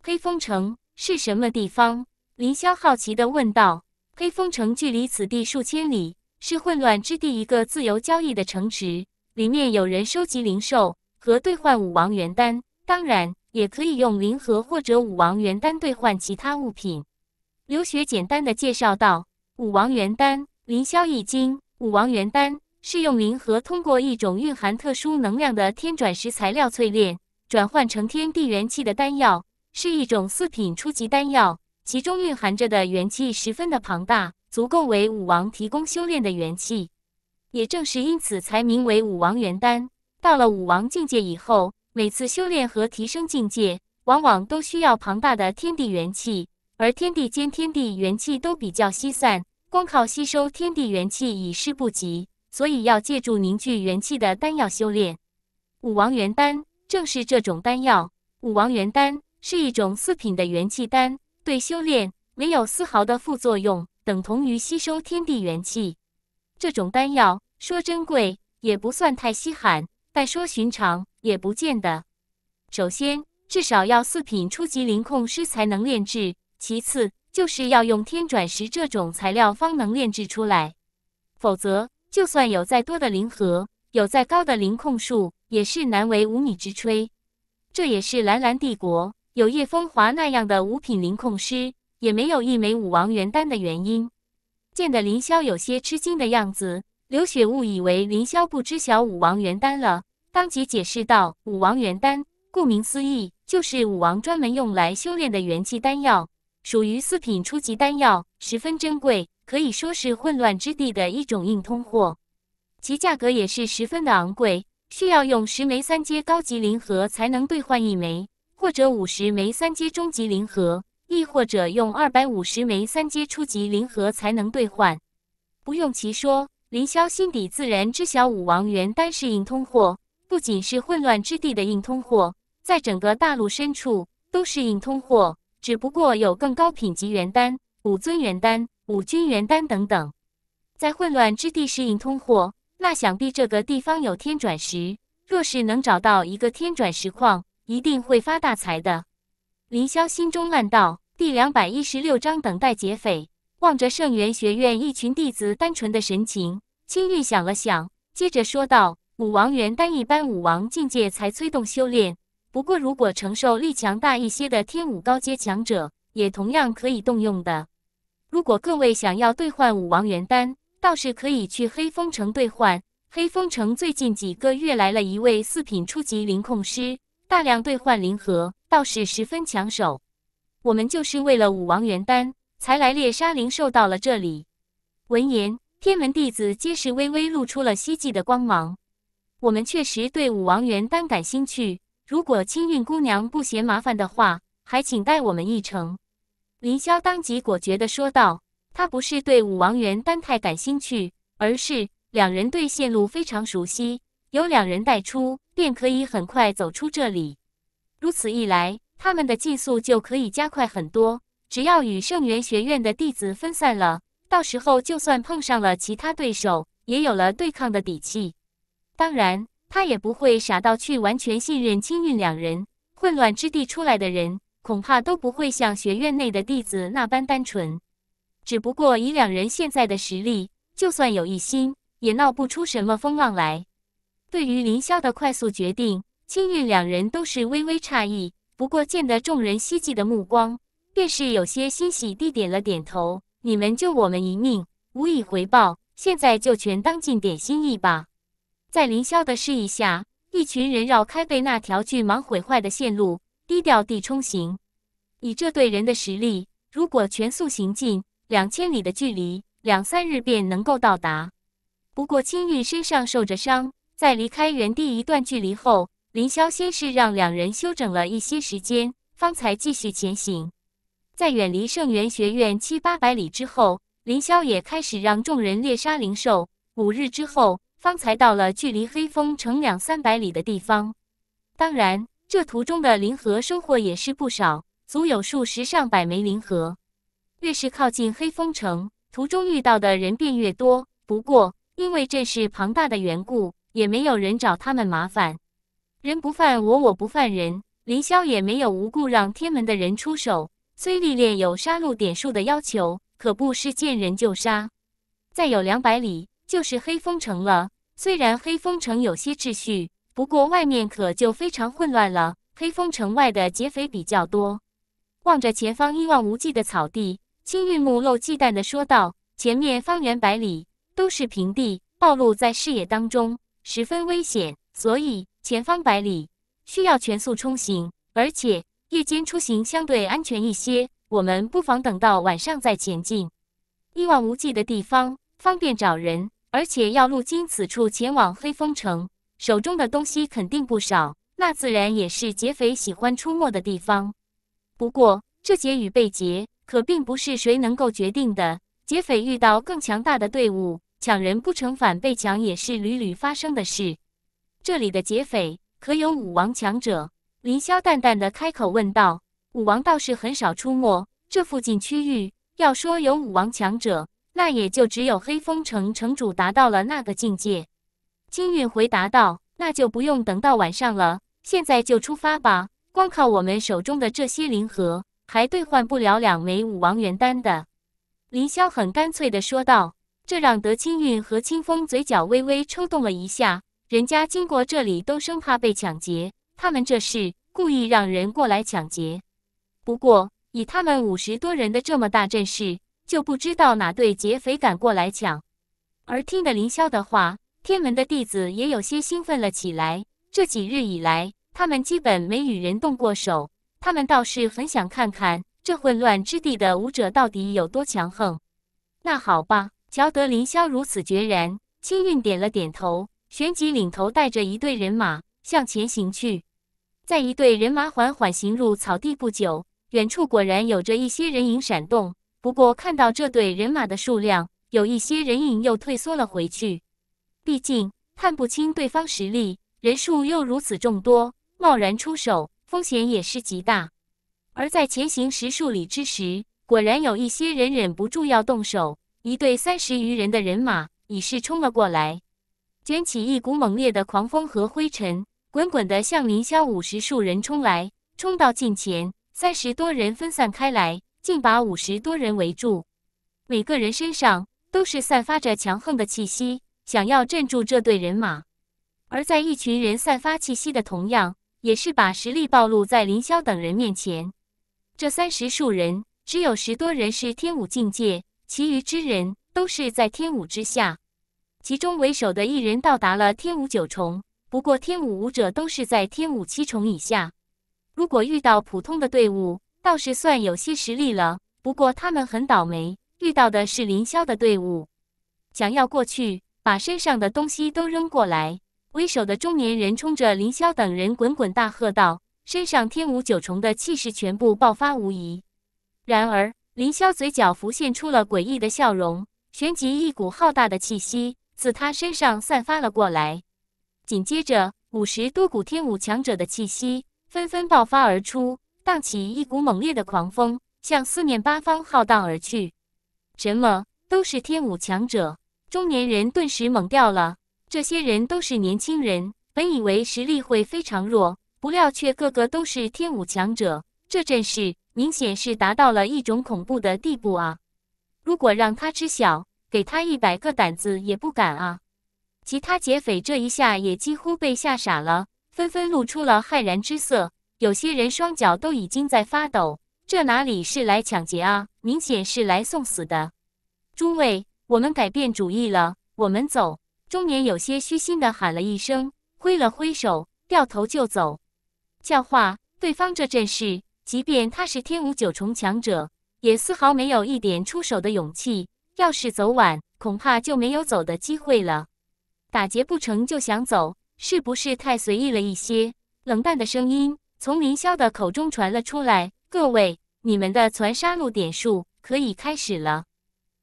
黑风城是什么地方？林霄好奇地问道。黑风城距离此地数千里，是混乱之地一个自由交易的城池，里面有人收集灵兽和兑换武王元丹。当然，也可以用灵核或者武王元丹兑换其他物品。刘雪简单的介绍道：“武王元丹，凌霄一经，武王元丹是用灵核通过一种蕴含特殊能量的天转石材料淬炼，转换成天地元气的丹药，是一种四品初级丹药。其中蕴含着的元气十分的庞大，足够为武王提供修炼的元气。也正是因此，才名为武王元丹。到了武王境界以后。”每次修炼和提升境界，往往都需要庞大的天地元气，而天地间天地元气都比较稀散，光靠吸收天地元气已是不及，所以要借助凝聚元气的丹药修炼。武王元丹正是这种丹药。武王元丹是一种四品的元气丹，对修炼没有丝毫的副作用，等同于吸收天地元气。这种丹药说珍贵，也不算太稀罕。再说寻常也不见得。首先，至少要四品初级灵控师才能炼制；其次，就是要用天转石这种材料方能炼制出来。否则，就算有再多的灵核，有再高的灵控术，也是难为无米之炊。这也是蓝蓝帝国有叶风华那样的五品灵控师，也没有一枚武王元丹的原因。见得林霄有些吃惊的样子。刘雪误以为凌霄不知晓武王元丹了，当即解释道：“武王元丹，顾名思义，就是武王专门用来修炼的元气丹药，属于四品初级丹药，十分珍贵，可以说是混乱之地的一种硬通货。其价格也是十分的昂贵，需要用十枚三阶高级灵核才能兑换一枚，或者五十枚三阶中级灵核，亦或者用二百五十枚三阶初级灵核才能兑换。不用其说。”林霄心底自然知晓，武王元丹是硬通货，不仅是混乱之地的硬通货，在整个大陆深处都是硬通货，只不过有更高品级元丹，武尊元丹、武君元丹等等。在混乱之地是硬通货，那想必这个地方有天转石，若是能找到一个天转石矿，一定会发大财的。林霄心中暗道：第两百一十六章等待劫匪。望着圣元学院一群弟子单纯的神情，青玉想了想，接着说道：“武王元丹一般武王境界才催动修炼，不过如果承受力强大一些的天武高阶强者，也同样可以动用的。如果各位想要兑换武王元丹，倒是可以去黑风城兑换。黑风城最近几个月来了一位四品初级灵控师，大量兑换灵核，倒是十分抢手。我们就是为了武王元丹。”才来猎杀灵兽，到了这里。闻言，天门弟子皆是微微露出了希冀的光芒。我们确实对武王元丹感兴趣，如果青韵姑娘不嫌麻烦的话，还请带我们一程。凌霄当即果决的说道：“他不是对武王元丹太感兴趣，而是两人对线路非常熟悉，有两人带出，便可以很快走出这里。如此一来，他们的进速就可以加快很多。”只要与圣元学院的弟子分散了，到时候就算碰上了其他对手，也有了对抗的底气。当然，他也不会傻到去完全信任青韵两人。混乱之地出来的人，恐怕都不会像学院内的弟子那般单纯。只不过以两人现在的实力，就算有一心，也闹不出什么风浪来。对于林霄的快速决定，青韵两人都是微微诧异。不过，见得众人希冀的目光。便是有些欣喜地点了点头。你们救我们一命，无以回报，现在就全当尽点心意吧。在凌霄的示意下，一群人绕开被那条巨蟒毁坏的线路，低调地冲行。以这对人的实力，如果全速行进，两千里的距离，两三日便能够到达。不过青玉身上受着伤，在离开原地一段距离后，凌霄先是让两人休整了一些时间，方才继续前行。在远离圣元学院七八百里之后，林霄也开始让众人猎杀灵兽。五日之后，方才到了距离黑风城两三百里的地方。当然，这途中的灵核收获也是不少，足有数十上百枚灵核。越是靠近黑风城，途中遇到的人便越多。不过，因为阵势庞大的缘故，也没有人找他们麻烦。人不犯我，我不犯人。林霄也没有无故让天门的人出手。虽历练有杀戮点数的要求，可不是见人就杀。再有两百里就是黑风城了。虽然黑风城有些秩序，不过外面可就非常混乱了。黑风城外的劫匪比较多。望着前方一望无际的草地，青玉木露忌惮地说道：“前面方圆百里都是平地，暴露在视野当中，十分危险。所以前方百里需要全速冲行，而且……”夜间出行相对安全一些，我们不妨等到晚上再前进。一望无际的地方方便找人，而且要路经此处前往黑风城，手中的东西肯定不少，那自然也是劫匪喜欢出没的地方。不过这劫与被劫可并不是谁能够决定的，劫匪遇到更强大的队伍，抢人不成反被抢也是屡屡发生的事。这里的劫匪可有武王强者？凌霄淡淡的开口问道：“武王倒是很少出没，这附近区域，要说有武王强者，那也就只有黑风城城主达到了那个境界。”金韵回答道：“那就不用等到晚上了，现在就出发吧。光靠我们手中的这些灵核，还兑换不了两枚武王元丹的。”凌霄很干脆的说道，这让德清韵和清风嘴角微微抽动了一下，人家经过这里都生怕被抢劫。他们这是故意让人过来抢劫，不过以他们五十多人的这么大阵势，就不知道哪队劫匪敢过来抢。而听得凌霄的话，天门的弟子也有些兴奋了起来。这几日以来，他们基本没与人动过手，他们倒是很想看看这混乱之地的武者到底有多强横。那好吧，瞧得凌霄如此决然，青运点了点头，旋即领头带着一队人马。向前行去，在一队人马缓缓行入草地不久，远处果然有着一些人影闪动。不过，看到这队人马的数量，有一些人影又退缩了回去。毕竟看不清对方实力，人数又如此众多，贸然出手风险也是极大。而在前行十数里之时，果然有一些人忍不住要动手，一队三十余人的人马已是冲了过来，卷起一股猛烈的狂风和灰尘。滚滚地向凌霄五十数人冲来，冲到近前，三十多人分散开来，竟把五十多人围住。每个人身上都是散发着强横的气息，想要镇住这队人马。而在一群人散发气息的同样，也是把实力暴露在凌霄等人面前。这三十数人，只有十多人是天武境界，其余之人都是在天武之下。其中为首的一人到达了天武九重。不过，天武武者都是在天武七重以下。如果遇到普通的队伍，倒是算有些实力了。不过他们很倒霉，遇到的是凌霄的队伍。想要过去，把身上的东西都扔过来。为首的中年人冲着凌霄等人滚滚大喝道，身上天武九重的气势全部爆发无疑。然而，凌霄嘴角浮现出了诡异的笑容，旋即一股浩大的气息自他身上散发了过来。紧接着，五十多股天武强者的气息纷纷爆发而出，荡起一股猛烈的狂风，向四面八方浩荡而去。什么？都是天武强者？中年人顿时懵掉了。这些人都是年轻人，本以为实力会非常弱，不料却个个都是天武强者。这阵势，明显是达到了一种恐怖的地步啊！如果让他知晓，给他一百个胆子也不敢啊！其他劫匪这一下也几乎被吓傻了，纷纷露出了骇然之色，有些人双脚都已经在发抖。这哪里是来抢劫啊？明显是来送死的！诸位，我们改变主意了，我们走！中年有些虚心的喊了一声，挥了挥手，掉头就走。教化对方这阵势，即便他是天武九重强者，也丝毫没有一点出手的勇气。要是走晚，恐怕就没有走的机会了。打劫不成就想走，是不是太随意了一些？冷淡的声音从林萧的口中传了出来。各位，你们的攒杀戮点数可以开始了。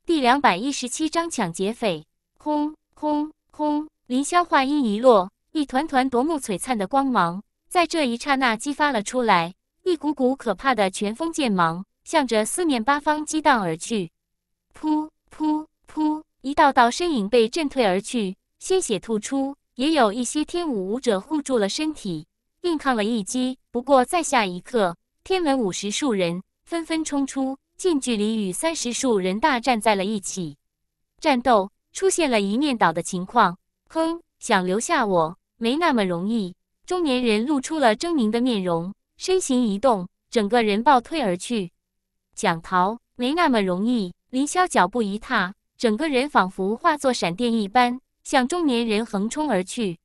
第两百一十七章抢劫匪。轰轰轰！林萧话音一落，一团团夺目璀璨的光芒在这一刹那激发了出来，一股股可怕的拳风剑芒向着四面八方激荡而去。噗噗噗！一道道身影被震退而去。鲜血吐出，也有一些天武武者护住了身体，硬抗了一击。不过在下一刻，天文五十数人纷纷冲出，近距离与三十数人大战在了一起，战斗出现了一面倒的情况。哼，想留下我没那么容易。中年人露出了狰狞的面容，身形一动，整个人暴退而去。想逃没那么容易。凌霄脚步一踏，整个人仿佛化作闪电一般。向中年人横冲而去，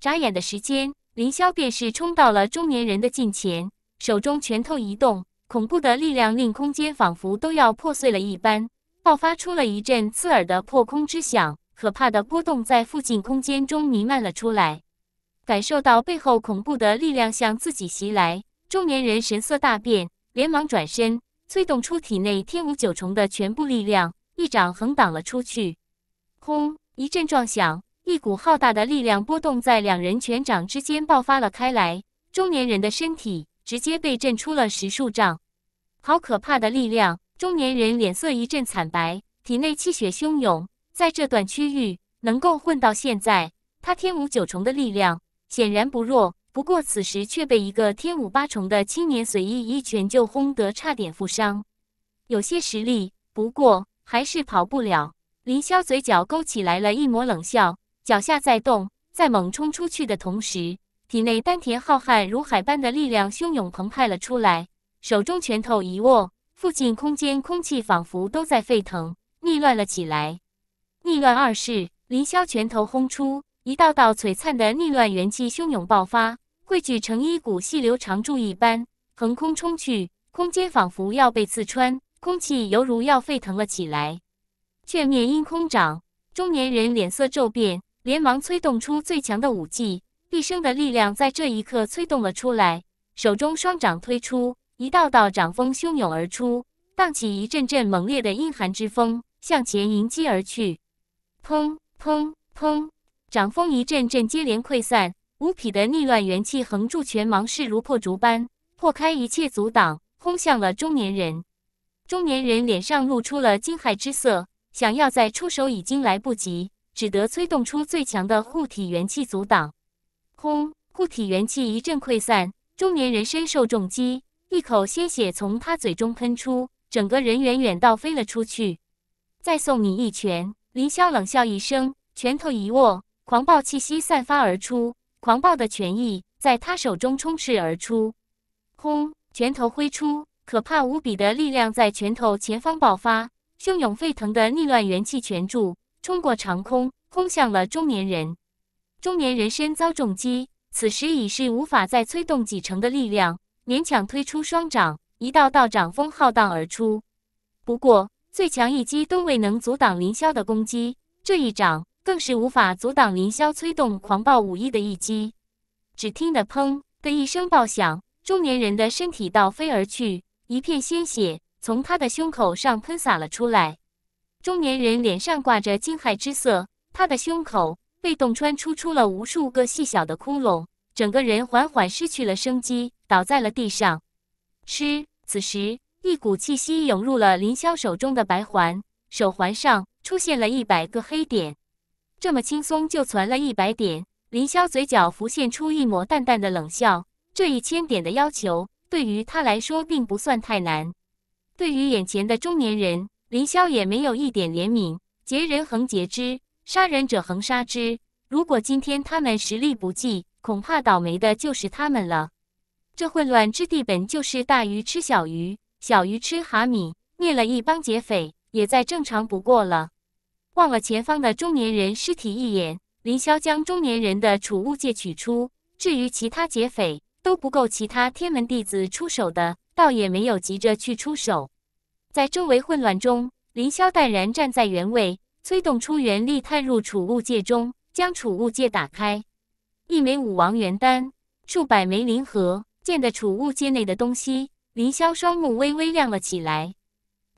眨眼的时间，林霄便是冲到了中年人的近前，手中拳头一动，恐怖的力量令空间仿佛都要破碎了一般，爆发出了一阵刺耳的破空之响，可怕的波动在附近空间中弥漫了出来。感受到背后恐怖的力量向自己袭来，中年人神色大变，连忙转身，催动出体内天无九重的全部力量，一掌横挡了出去，轰！一阵撞响，一股浩大的力量波动在两人拳掌之间爆发了开来，中年人的身体直接被震出了十数丈。好可怕的力量！中年人脸色一阵惨白，体内气血汹涌。在这段区域能够混到现在，他天武九重的力量显然不弱。不过此时却被一个天武八重的青年随意一拳就轰得差点负伤。有些实力，不过还是跑不了。林霄嘴角勾起来了一抹冷笑，脚下在动，在猛冲出去的同时，体内丹田浩瀚如海般的力量汹涌澎湃了出来。手中拳头一握，附近空间空气仿佛都在沸腾、逆乱了起来。逆乱二式，林霄拳头轰出，一道道璀璨的逆乱元气汹涌爆发，汇聚成一股细流长柱一般横空冲去，空间仿佛要被刺穿，空气犹如要沸腾了起来。却面阴空掌，中年人脸色骤变，连忙催动出最强的武技，毕生的力量在这一刻催动了出来，手中双掌推出，一道道掌风汹涌而出，荡起一阵阵猛烈的阴寒之风，向前迎击而去。砰砰砰，掌风一阵阵接连溃散，无匹的逆乱元气横柱拳芒势如破竹般破开一切阻挡，轰向了中年人。中年人脸上露出了惊骇之色。想要再出手已经来不及，只得催动出最强的护体元气阻挡。轰！护体元气一阵溃散，中年人身受重击，一口鲜血从他嘴中喷出，整个人远远倒飞了出去。再送你一拳！林霄冷笑一声，拳头一握，狂暴气息散发而出，狂暴的拳意在他手中充斥而出。轰！拳头挥出，可怕无比的力量在拳头前方爆发。汹涌沸腾的逆乱元气全柱冲过长空，轰向了中年人。中年人身遭重击，此时已是无法再催动几成的力量，勉强推出双掌，一道道掌风浩荡而出。不过，最强一击都未能阻挡凌霄的攻击，这一掌更是无法阻挡凌霄催动狂暴武艺的一击。只听得“砰”的一声爆响，中年人的身体倒飞而去，一片鲜血。从他的胸口上喷洒了出来，中年人脸上挂着惊骇之色，他的胸口被洞穿，出出了无数个细小的窟窿，整个人缓缓失去了生机，倒在了地上。吃，此时，一股气息涌入了林霄手中的白环，手环上出现了一百个黑点。这么轻松就攒了一百点，林霄嘴角浮现出一抹淡淡的冷笑。这一千点的要求对于他来说并不算太难。对于眼前的中年人，林萧也没有一点怜悯。劫人恒劫之，杀人者恒杀之。如果今天他们实力不济，恐怕倒霉的就是他们了。这混乱之地本就是大鱼吃小鱼，小鱼吃虾米，灭了一帮劫匪也再正常不过了。望了前方的中年人尸体一眼，林萧将中年人的储物戒取出。至于其他劫匪，都不够其他天门弟子出手的。倒也没有急着去出手，在周围混乱中，林霄淡然站在原位，催动出元力探入储物界中，将储物戒打开，一枚武王元丹，数百枚灵核，见的储物界内的东西，林霄双目微微亮了起来。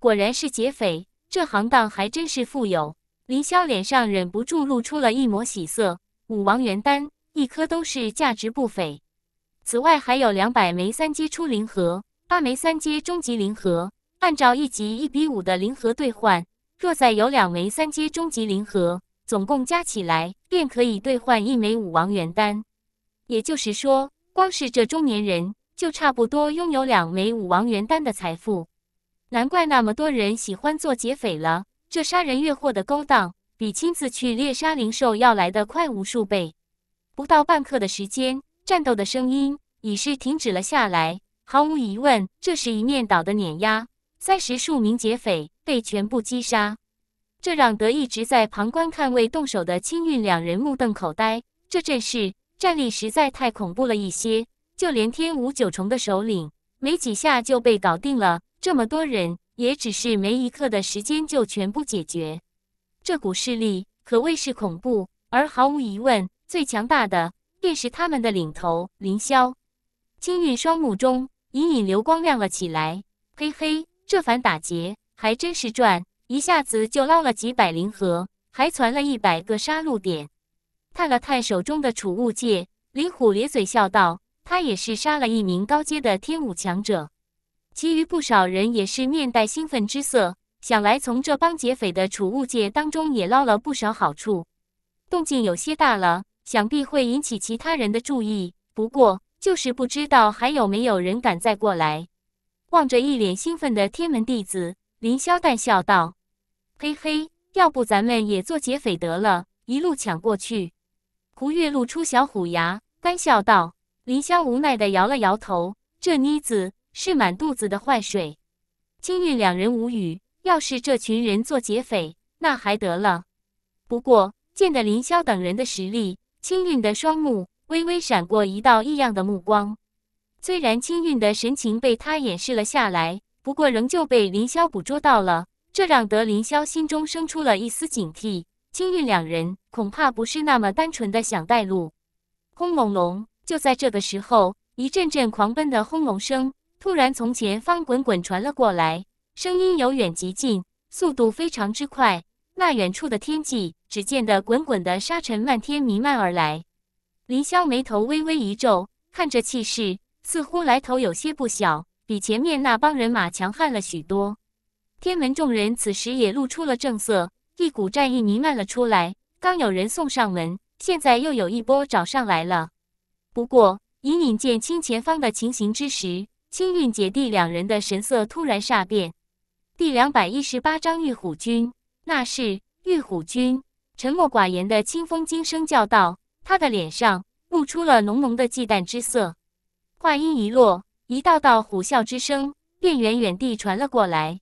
果然是劫匪，这行当还真是富有。林霄脸上忍不住露出了一抹喜色。武王元丹，一颗都是价值不菲，此外还有两百枚三阶出灵核。八枚三阶终极灵核，按照一级一比五的灵核兑换，若再有两枚三阶终极灵核，总共加起来便可以兑换一枚武王元丹。也就是说，光是这中年人就差不多拥有两枚武王元丹的财富。难怪那么多人喜欢做劫匪了，这杀人越货的勾当比亲自去猎杀灵兽要来的快无数倍。不到半刻的时间，战斗的声音已是停止了下来。毫无疑问，这是一面倒的碾压，三十数名劫匪被全部击杀，这让德一直在旁观看未动手的青运两人目瞪口呆。这阵势战力实在太恐怖了一些，就连天武九重的首领，没几下就被搞定了。这么多人，也只是没一刻的时间就全部解决。这股势力可谓是恐怖，而毫无疑问，最强大的便是他们的领头林霄。青玉双目中隐隐流光亮了起来，嘿嘿，这番打劫还真是赚，一下子就捞了几百灵核，还攒了一百个杀戮点。探了探手中的储物戒，李虎咧嘴笑道：“他也是杀了一名高阶的天武强者。”其余不少人也是面带兴奋之色，想来从这帮劫匪的储物戒当中也捞了不少好处。动静有些大了，想必会引起其他人的注意。不过。就是不知道还有没有人敢再过来。望着一脸兴奋的天门弟子，林霄淡笑道：“嘿嘿，要不咱们也做劫匪得了，一路抢过去。”胡月露出小虎牙，干笑道。林霄无奈的摇了摇头，这妮子是满肚子的坏水。青韵两人无语，要是这群人做劫匪，那还得了？不过，见得林霄等人的实力，青韵的双目。微微闪过一道异样的目光，虽然青韵的神情被他掩饰了下来，不过仍旧被凌霄捕捉到了，这让得凌霄心中生出了一丝警惕。青韵两人恐怕不是那么单纯的想带路。轰隆隆！就在这个时候，一阵阵狂奔的轰隆声突然从前方滚滚传了过来，声音由远及近，速度非常之快。那远处的天际，只见得滚滚的沙尘漫天弥漫而来。凌霄眉头微微一皱，看这气势，似乎来头有些不小，比前面那帮人马强悍了许多。天门众人此时也露出了正色，一股战意弥漫了出来。刚有人送上门，现在又有一波找上来了。不过隐隐见清前方的情形之时，清韵姐弟两人的神色突然煞变。第两百一十八章玉虎军。那是玉虎军。沉默寡言的清风惊声叫道。他的脸上露出了浓浓的忌惮之色，话音一落，一道道虎啸之声便远远地传了过来。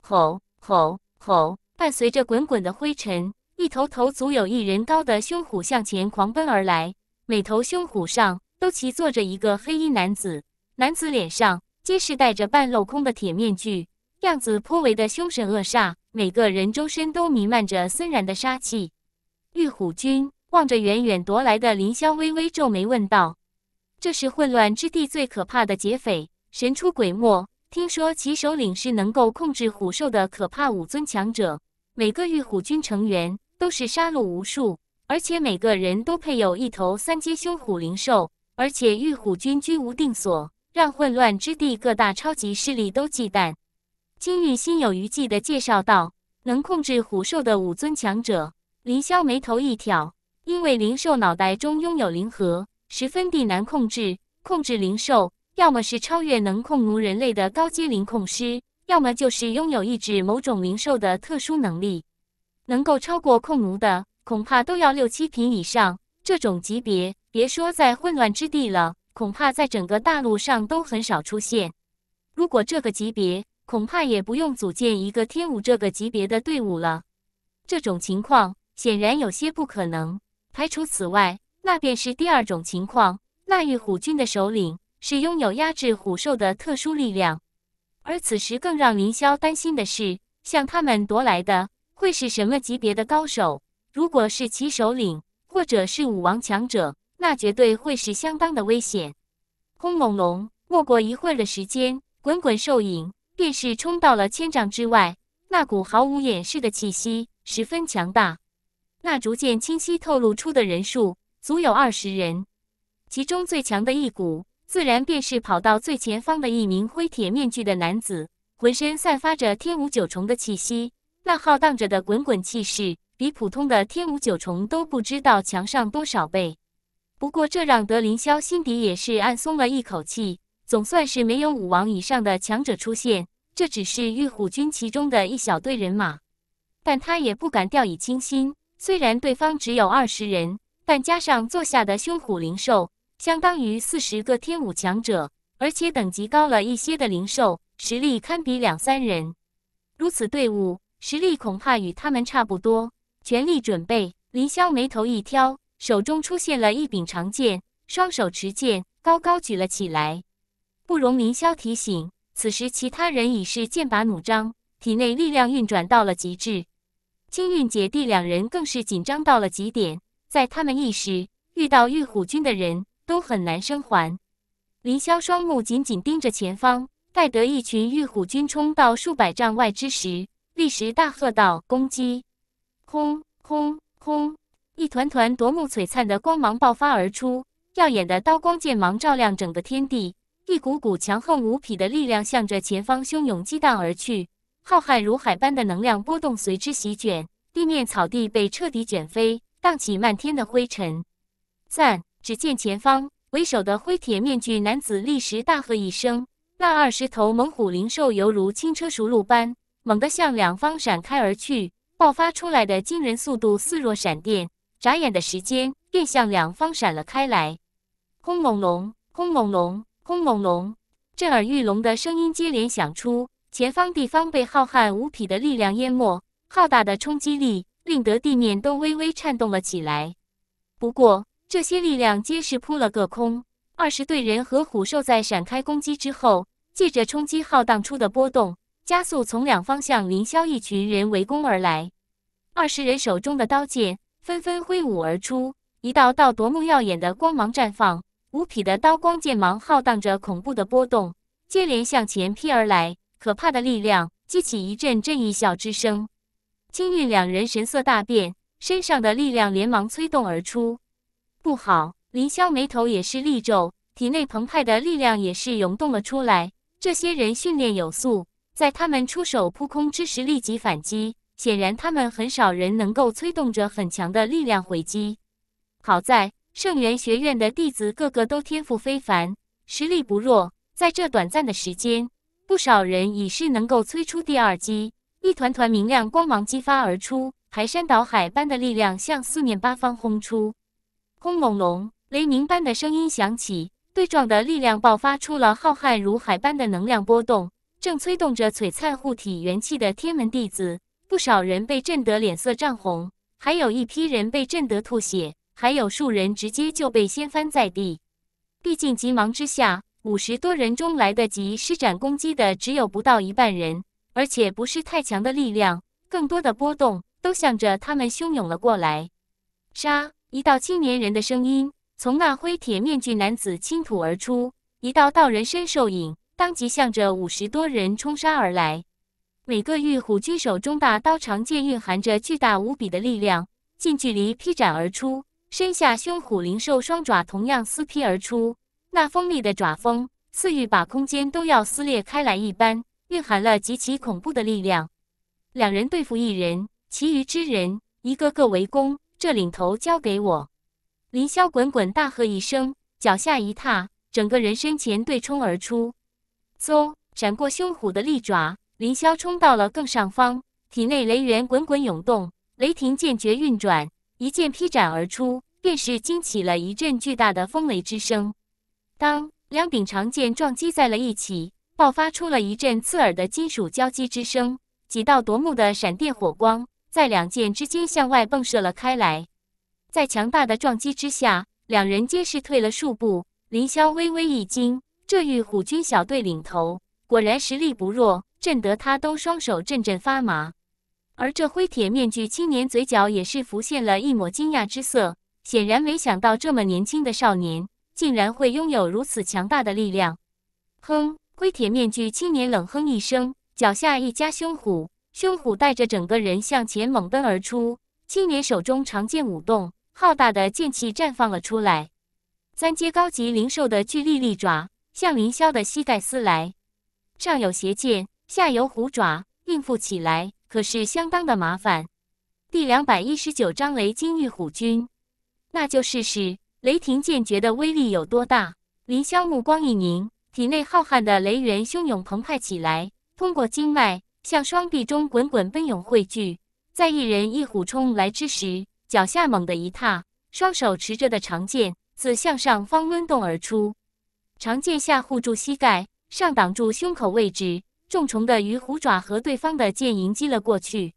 吼吼吼！伴随着滚滚的灰尘，一头头足有一人高的凶虎向前狂奔而来。每头凶虎上都骑坐着一个黑衣男子，男子脸上皆是戴着半镂空的铁面具，样子颇为的凶神恶煞。每个人周身都弥漫着森然的杀气。玉虎军。望着远远夺来的林霄，微微皱眉问道：“这是混乱之地最可怕的劫匪，神出鬼没。听说其首领是能够控制虎兽的可怕武尊强者。每个玉虎军成员都是杀戮无数，而且每个人都配有一头三阶凶虎灵兽。而且玉虎军居无定所，让混乱之地各大超级势力都忌惮。”金玉心有余悸的介绍道：“能控制虎兽的武尊强者。”林霄眉头一挑。因为灵兽脑袋中拥有灵核，十分地难控制。控制灵兽，要么是超越能控奴人类的高阶灵控师，要么就是拥有抑制某种灵兽的特殊能力。能够超过控奴的，恐怕都要六七品以上这种级别。别说在混乱之地了，恐怕在整个大陆上都很少出现。如果这个级别，恐怕也不用组建一个天武这个级别的队伍了。这种情况显然有些不可能。排除此外，那便是第二种情况。那玉虎军的首领是拥有压制虎兽的特殊力量。而此时更让凌霄担心的是，向他们夺来的会是什么级别的高手？如果是其首领，或者是武王强者，那绝对会是相当的危险。轰隆隆，没过一会儿的时间，滚滚兽影便是冲到了千丈之外。那股毫无掩饰的气息十分强大。那逐渐清晰透露出的人数，足有二十人。其中最强的一股，自然便是跑到最前方的一名灰铁面具的男子，浑身散发着天武九重的气息。那浩荡着的滚滚气势，比普通的天武九重都不知道强上多少倍。不过，这让德林霄心底也是暗松了一口气，总算是没有武王以上的强者出现。这只是玉虎军其中的一小队人马，但他也不敢掉以轻心。虽然对方只有二十人，但加上坐下的凶虎灵兽，相当于四十个天武强者，而且等级高了一些的灵兽，实力堪比两三人。如此队伍实力，恐怕与他们差不多。全力准备！林霄眉头一挑，手中出现了一柄长剑，双手持剑，高高举了起来。不容林霄提醒，此时其他人已是剑拔弩张，体内力量运转到了极致。青运姐弟两人更是紧张到了极点，在他们意识遇到玉虎军的人都很难生还。林萧双目紧紧盯着前方，待得一群玉虎军冲到数百丈外之时，立时大喝道：“攻击！”轰轰轰！一团团夺目璀璨的光芒爆发而出，耀眼的刀光剑芒照亮整个天地，一股股强横无匹的力量向着前方汹涌激荡而去。浩瀚如海般的能量波动随之席卷，地面草地被彻底卷飞，荡起漫天的灰尘。赞！只见前方为首的灰铁面具男子立时大喝一声，那二十头猛虎灵兽犹如轻车熟路般，猛地向两方闪开而去，爆发出来的惊人速度似若闪电，眨眼的时间便向两方闪了开来。轰隆隆，轰隆隆，轰隆隆，震耳欲聋的声音接连响出。前方地方被浩瀚无匹的力量淹没，浩大的冲击力令得地面都微微颤动了起来。不过，这些力量皆是扑了个空。二十对人和虎兽在闪开攻击之后，借着冲击浩荡出的波动，加速从两方向凌霄一群人围攻而来。二十人手中的刀剑纷纷挥舞而出，一道道夺目耀眼的光芒绽放，无匹的刀光剑芒浩荡着恐怖的波动，接连向前劈而来。可怕的力量激起一阵阵异笑之声，青玉两人神色大变，身上的力量连忙催动而出。不好！凌霄眉头也是立皱，体内澎湃的力量也是涌动了出来。这些人训练有素，在他们出手扑空之时立即反击，显然他们很少人能够催动着很强的力量回击。好在圣元学院的弟子个个都天赋非凡，实力不弱，在这短暂的时间。不少人已是能够催出第二击，一团团明亮光芒激发而出，排山倒海般的力量向四面八方轰出。轰隆隆，雷鸣般的声音响起，对撞的力量爆发出了浩瀚如海般的能量波动。正催动着璀璨护体元气的天门弟子，不少人被震得脸色涨红，还有一批人被震得吐血，还有数人直接就被掀翻在地。毕竟急忙之下。五十多人中来得及施展攻击的只有不到一半人，而且不是太强的力量，更多的波动都向着他们汹涌了过来。杀！一道青年人的声音从那灰铁面具男子倾吐而出，一道道人身兽影当即向着五十多人冲杀而来。每个玉虎军手中大刀长剑蕴含着巨大无比的力量，近距离劈斩而出；身下凶虎灵兽双爪同样撕劈而出。那锋利的爪锋，似欲把空间都要撕裂开来一般，蕴含了极其恐怖的力量。两人对付一人，其余之人一个个围攻，这领头交给我。凌霄滚滚大喝一声，脚下一踏，整个人身前对冲而出，嗖，闪过凶虎的利爪，凌霄冲到了更上方，体内雷源滚滚涌动，雷霆剑诀运转，一剑劈斩而出，便是惊起了一阵巨大的风雷之声。当两柄长剑撞击在了一起，爆发出了一阵刺耳的金属交击之声，几道夺目的闪电火光在两剑之间向外迸射了开来。在强大的撞击之下，两人皆是退了数步。凌霄微微一惊，这玉虎军小队领头果然实力不弱，震得他都双手阵阵发麻。而这灰铁面具青年嘴角也是浮现了一抹惊讶之色，显然没想到这么年轻的少年。竟然会拥有如此强大的力量！哼！龟铁面具青年冷哼一声，脚下一夹凶虎，凶虎带着整个人向前猛奔而出。青年手中长剑舞动，浩大的剑气绽放了出来。三阶高级灵兽的巨力利爪向凌霄的膝盖撕来，上有邪剑，下有虎爪，应付起来可是相当的麻烦。第两百一十九章雷金玉虎军，那就试试。雷霆剑诀的威力有多大？林霄目光一凝，体内浩瀚的雷源汹涌澎湃起来，通过经脉向双臂中滚滚奔涌汇聚。在一人一虎冲来之时，脚下猛地一踏，双手持着的长剑自向上方抡动而出，长剑下护住膝盖，上挡住胸口位置，重重的与虎爪和对方的剑迎击了过去。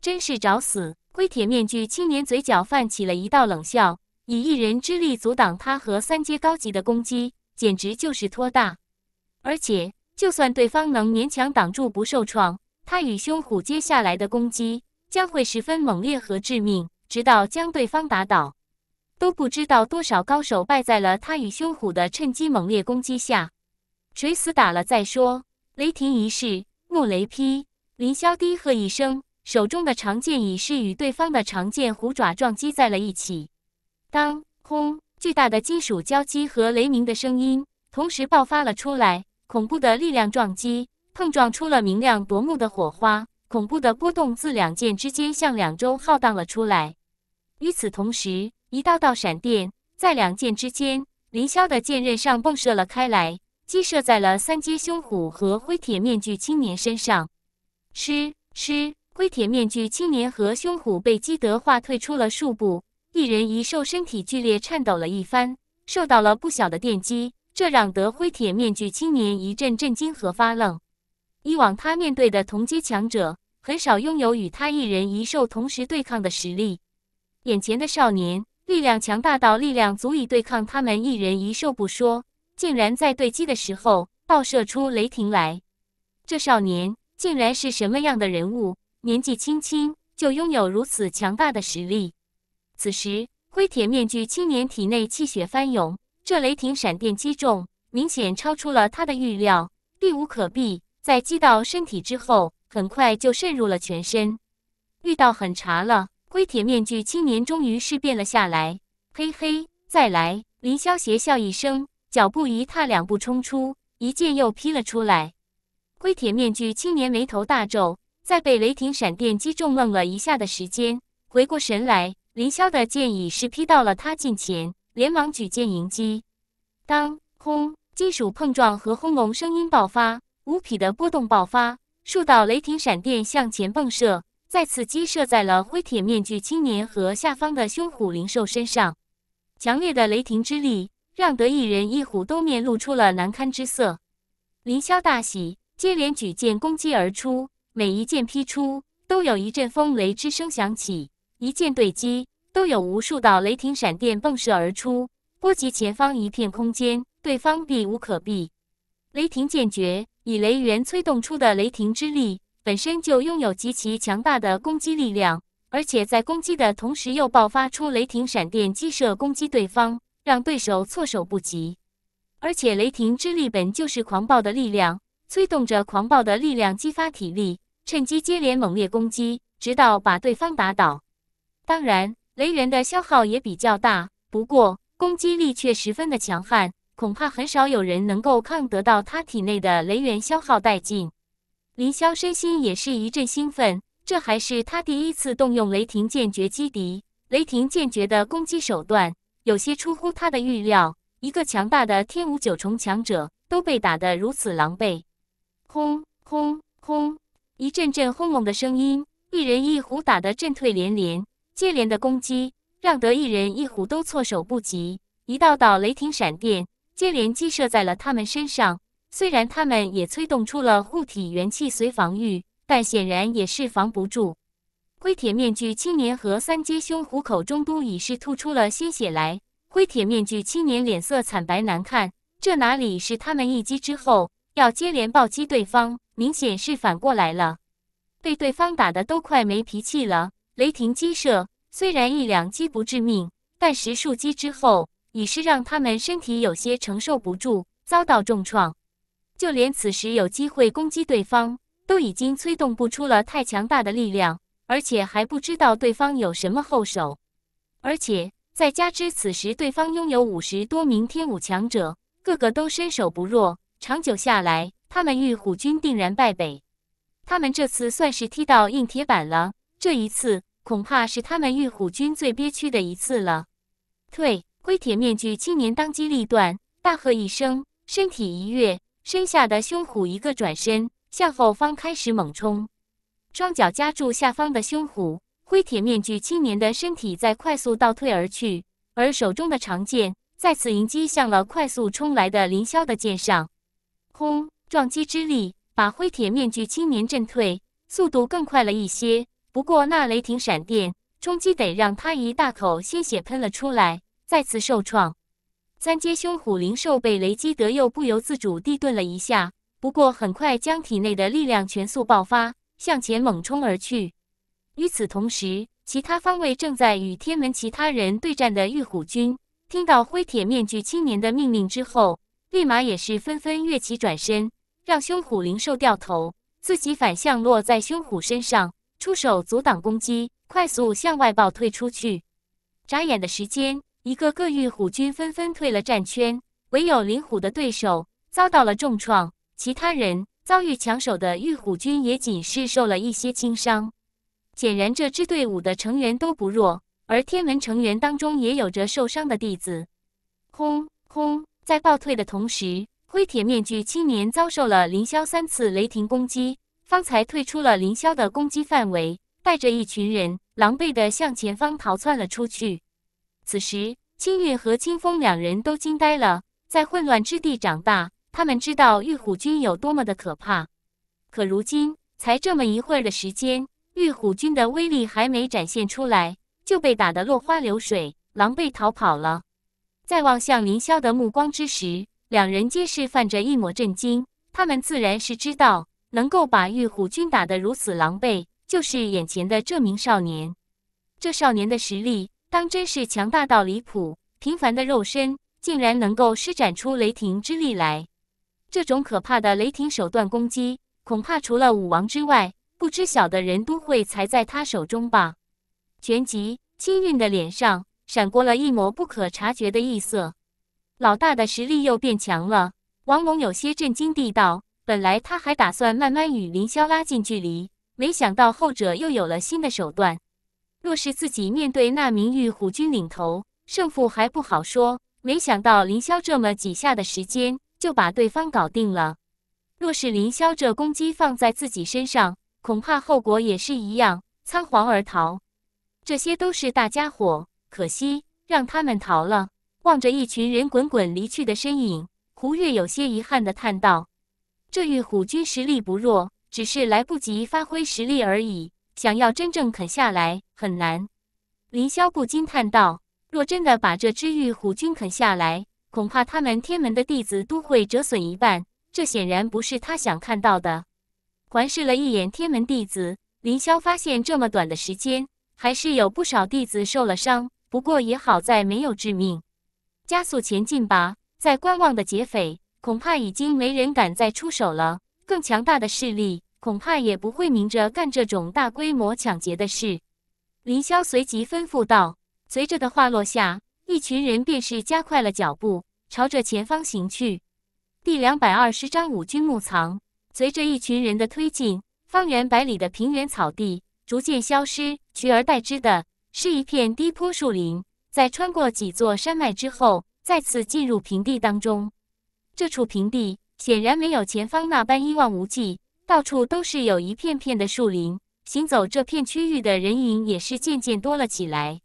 真是找死！龟铁面具青年嘴角泛起了一道冷笑。以一人之力阻挡他和三阶高级的攻击，简直就是托大。而且，就算对方能勉强挡住不受创，他与凶虎接下来的攻击将会十分猛烈和致命，直到将对方打倒。都不知道多少高手败在了他与凶虎的趁机猛烈攻击下。垂死打了再说。雷霆一式，木雷劈。林萧低喝一声，手中的长剑已是与对方的长剑虎爪撞击在了一起。当轰！巨大的金属交击和雷鸣的声音同时爆发了出来，恐怖的力量撞击碰撞出了明亮夺目的火花，恐怖的波动自两剑之间向两周浩荡了出来。与此同时，一道道闪电在两剑之间凌霄的剑刃上迸射了开来，击射在了三阶凶虎和灰铁面具青年身上。嗤嗤！灰铁面具青年和凶虎被击得化退出了数步。一人一兽身体剧烈颤抖了一番，受到了不小的电击，这让得灰铁面具青年一阵震惊和发愣。以往他面对的同阶强者，很少拥有与他一人一兽同时对抗的实力。眼前的少年，力量强大到力量足以对抗他们一人一兽不说，竟然在对击的时候爆射出雷霆来。这少年竟然是什么样的人物？年纪轻轻就拥有如此强大的实力？此时，龟铁面具青年体内气血翻涌，这雷霆闪电击中，明显超出了他的预料，避无可避。在击到身体之后，很快就渗入了全身，遇到狠茬了。龟铁面具青年终于是变了下来。嘿嘿，再来！林萧邪笑一声，脚步一踏两步冲出，一剑又劈了出来。龟铁面具青年眉头大皱，在被雷霆闪电击中愣了一下的时间，回过神来。凌霄的剑已是劈到了他近前，连忙举剑迎击。当轰，金属碰撞和轰隆声音爆发，无匹的波动爆发，数道雷霆闪电向前迸射，再次击射在了灰铁面具青年和下方的凶虎灵兽身上。强烈的雷霆之力让得一人一虎都面露出了难堪之色。凌霄大喜，接连举剑攻击而出，每一剑劈出，都有一阵风雷之声响起。一剑对击，都有无数道雷霆闪电迸射而出，波及前方一片空间，对方避无可避。雷霆剑诀以雷源催动出的雷霆之力，本身就拥有极其强大的攻击力量，而且在攻击的同时又爆发出雷霆闪电击射攻击对方，让对手措手不及。而且雷霆之力本就是狂暴的力量，催动着狂暴的力量激发体力，趁机接连猛烈攻击，直到把对方打倒。当然，雷源的消耗也比较大，不过攻击力却十分的强悍，恐怕很少有人能够抗得到他体内的雷源消耗殆尽。林萧身心也是一阵兴奋，这还是他第一次动用雷霆剑诀击敌。雷霆剑诀的攻击手段有些出乎他的预料，一个强大的天武九重强者都被打得如此狼狈。轰轰轰！一阵阵轰隆的声音，一人一虎打得震退连连。接连的攻击让得意人一虎都措手不及，一道道雷霆闪电接连击射在了他们身上。虽然他们也催动出了护体元气随防御，但显然也是防不住。灰铁面具青年和三阶凶虎口中都已是吐出了鲜血来。灰铁面具青年脸色惨白难看，这哪里是他们一击之后要接连暴击对方，明显是反过来了，被对方打的都快没脾气了。雷霆击射，虽然一两击不致命，但十数击之后，已是让他们身体有些承受不住，遭到重创。就连此时有机会攻击对方，都已经催动不出了太强大的力量，而且还不知道对方有什么后手。而且再加之此时对方拥有五十多名天武强者，个个都身手不弱，长久下来，他们玉虎军定然败北。他们这次算是踢到硬铁板了，这一次。恐怕是他们玉虎军最憋屈的一次了。退！灰铁面具青年当机立断，大喝一声，身体一跃，身下的凶虎一个转身，向后方开始猛冲。双脚夹住下方的凶虎，灰铁面具青年的身体在快速倒退而去，而手中的长剑再次迎击向了快速冲来的凌霄的剑上。轰！撞击之力把灰铁面具青年震退，速度更快了一些。不过，那雷霆闪电冲击得让他一大口鲜血喷了出来，再次受创。三阶凶虎灵兽被雷击得又不由自主地顿了一下，不过很快将体内的力量全速爆发，向前猛冲而去。与此同时，其他方位正在与天门其他人对战的玉虎军，听到灰铁面具青年的命令之后，立马也是纷纷跃起转身，让凶虎灵兽掉头，自己反向落在凶虎身上。出手阻挡攻击，快速向外爆退出去。眨眼的时间，一个个玉虎军纷纷退了战圈，唯有林虎的对手遭到了重创，其他人遭遇强手的玉虎军也仅是受了一些轻伤。显然，这支队伍的成员都不弱，而天门成员当中也有着受伤的弟子。轰轰，在爆退的同时，灰铁面具青年遭受了凌霄三次雷霆攻击。方才退出了凌霄的攻击范围，带着一群人狼狈地向前方逃窜了出去。此时，青月和清风两人都惊呆了。在混乱之地长大，他们知道玉虎军有多么的可怕。可如今才这么一会儿的时间，玉虎军的威力还没展现出来，就被打得落花流水，狼狈逃跑了。在望向凌霄的目光之时，两人皆是泛着一抹震惊。他们自然是知道。能够把玉虎军打得如此狼狈，就是眼前的这名少年。这少年的实力当真是强大到离谱，平凡的肉身竟然能够施展出雷霆之力来。这种可怕的雷霆手段攻击，恐怕除了武王之外，不知晓的人都会栽在他手中吧？旋即，青韵的脸上闪过了一抹不可察觉的异色。老大的实力又变强了，王龙有些震惊地道。本来他还打算慢慢与凌霄拉近距离，没想到后者又有了新的手段。若是自己面对那名御虎军领头，胜负还不好说。没想到凌霄这么几下的时间就把对方搞定了。若是凌霄这攻击放在自己身上，恐怕后果也是一样，仓皇而逃。这些都是大家伙，可惜让他们逃了。望着一群人滚滚离去的身影，胡月有些遗憾的叹道。这玉虎军实力不弱，只是来不及发挥实力而已。想要真正啃下来很难。林萧不禁叹道：“若真的把这只玉虎军啃下来，恐怕他们天门的弟子都会折损一半。这显然不是他想看到的。”环视了一眼天门弟子，林萧发现这么短的时间，还是有不少弟子受了伤，不过也好在没有致命。加速前进吧，在观望的劫匪。恐怕已经没人敢再出手了。更强大的势力恐怕也不会明着干这种大规模抢劫的事。林萧随即吩咐道。随着的话落下，一群人便是加快了脚步，朝着前方行去。第两百二十章五军墓藏。随着一群人的推进，方圆百里的平原草地逐渐消失，取而代之的是一片低坡树林。在穿过几座山脉之后，再次进入平地当中。这处平地显然没有前方那般一望无际，到处都是有一片片的树林。行走这片区域的人影也是渐渐多了起来。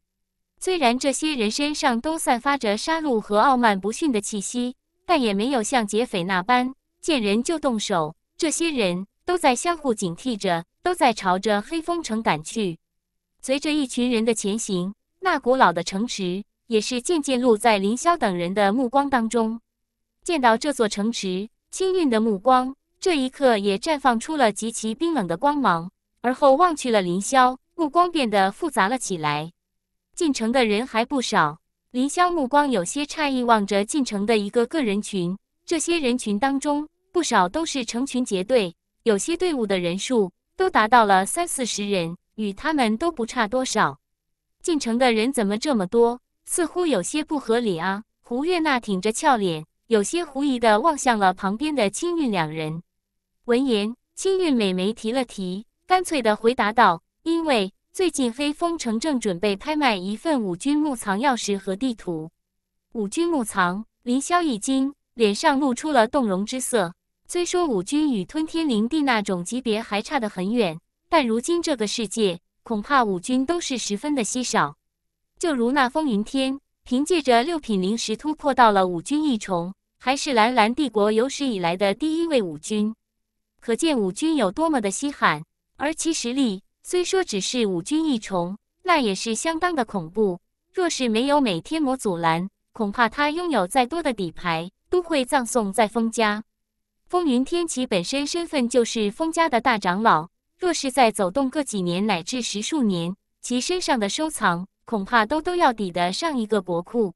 虽然这些人身上都散发着杀戮和傲慢不逊的气息，但也没有像劫匪那般见人就动手。这些人都在相互警惕着，都在朝着黑风城赶去。随着一群人的前行，那古老的城池也是渐渐露在凌霄等人的目光当中。见到这座城池，青韵的目光这一刻也绽放出了极其冰冷的光芒，而后望去了凌霄，目光变得复杂了起来。进城的人还不少，凌霄目光有些诧异望着进城的一个个人群，这些人群当中不少都是成群结队，有些队伍的人数都达到了三四十人，与他们都不差多少。进城的人怎么这么多？似乎有些不合理啊！胡月娜挺着俏脸。有些狐疑地望向了旁边的青运两人。闻言，青运美眉提了提，干脆的回答道：“因为最近黑风城正准备拍卖一份五军墓藏钥匙和地图。”五军墓藏，林霄一惊，脸上露出了动容之色。虽说五军与吞天灵帝那种级别还差得很远，但如今这个世界，恐怕五军都是十分的稀少。就如那风云天，凭借着六品灵石突破到了五军一重。还是蓝蓝帝国有史以来的第一位武君，可见武君有多么的稀罕。而其实力虽说只是武君一重，那也是相当的恐怖。若是没有美天魔阻拦，恐怕他拥有再多的底牌，都会葬送在封家。风云天启本身身份就是封家的大长老，若是再走动个几年乃至十数年，其身上的收藏恐怕都都要抵得上一个国库。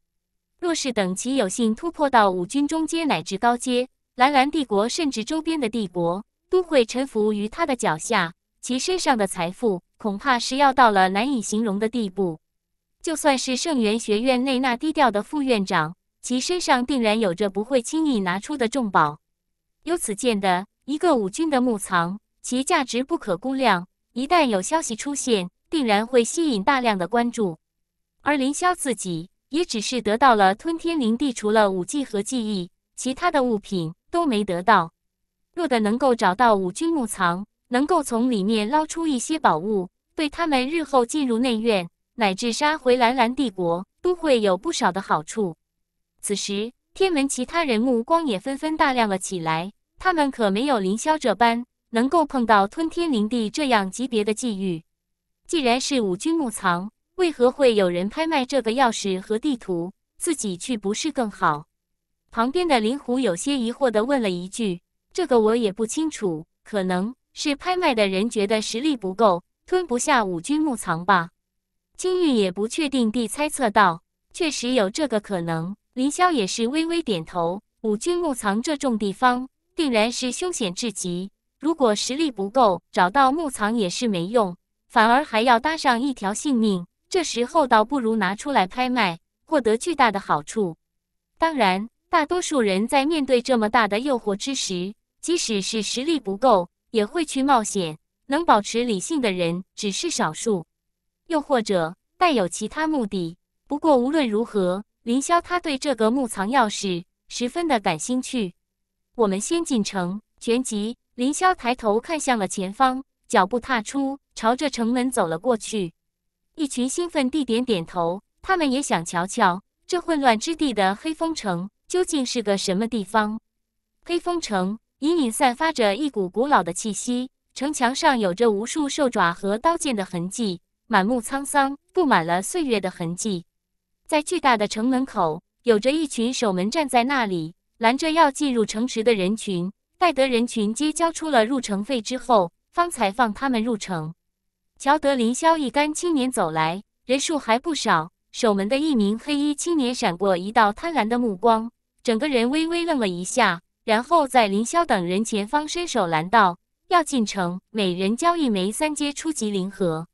若是等其有幸突破到五军中阶乃至高阶，蓝蓝帝国甚至周边的帝国都会臣服于他的脚下，其身上的财富恐怕是要到了难以形容的地步。就算是圣元学院内那低调的副院长，其身上定然有着不会轻易拿出的重宝。由此见得，一个五军的墓藏，其价值不可估量。一旦有消息出现，定然会吸引大量的关注。而林霄自己。也只是得到了吞天灵地，除了武技和记忆，其他的物品都没得到。若得能够找到五君墓藏，能够从里面捞出一些宝物，对他们日后进入内院，乃至杀回蓝蓝帝国，都会有不少的好处。此时，天门其他人目光也纷纷大亮了起来。他们可没有凌霄这般能够碰到吞天灵地这样级别的际遇。既然是五君墓藏，为何会有人拍卖这个钥匙和地图？自己去不是更好？旁边的林虎有些疑惑地问了一句：“这个我也不清楚，可能是拍卖的人觉得实力不够，吞不下五军墓藏吧？”金玉也不确定地猜测道：“确实有这个可能。”林萧也是微微点头：“五军墓藏这种地方，定然是凶险至极。如果实力不够，找到墓藏也是没用，反而还要搭上一条性命。”这时候倒不如拿出来拍卖，获得巨大的好处。当然，大多数人在面对这么大的诱惑之时，即使是实力不够，也会去冒险。能保持理性的人只是少数，又或者带有其他目的。不过无论如何，林霄他对这个墓藏钥匙十分的感兴趣。我们先进城，旋集。林霄抬头看向了前方，脚步踏出，朝着城门走了过去。一群兴奋地点点头，他们也想瞧瞧这混乱之地的黑风城究竟是个什么地方。黑风城隐隐散发着一股古老的气息，城墙上有着无数兽爪和刀剑的痕迹，满目沧桑，布满了岁月的痕迹。在巨大的城门口，有着一群守门站在那里，拦着要进入城池的人群。待得人群皆交出了入城费之后，方才放他们入城。瞧得林霄一干青年走来，人数还不少。守门的一名黑衣青年闪过一道贪婪的目光，整个人微微愣了一下，然后在林霄等人前方伸手拦道：“要进城，每人交一枚三阶初级灵核。”“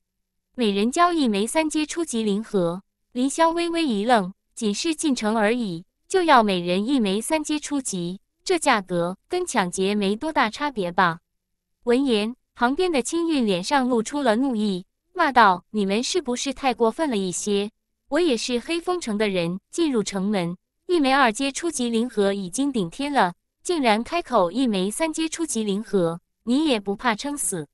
每人交一枚三阶初级灵核。”林霄微微一愣，仅是进城而已，就要每人一枚三阶初级，这价格跟抢劫没多大差别吧？闻言。旁边的青运脸上露出了怒意，骂道：“你们是不是太过分了一些？我也是黑风城的人，进入城门一枚二阶初级灵核已经顶天了，竟然开口一枚三阶初级灵核，你也不怕撑死？”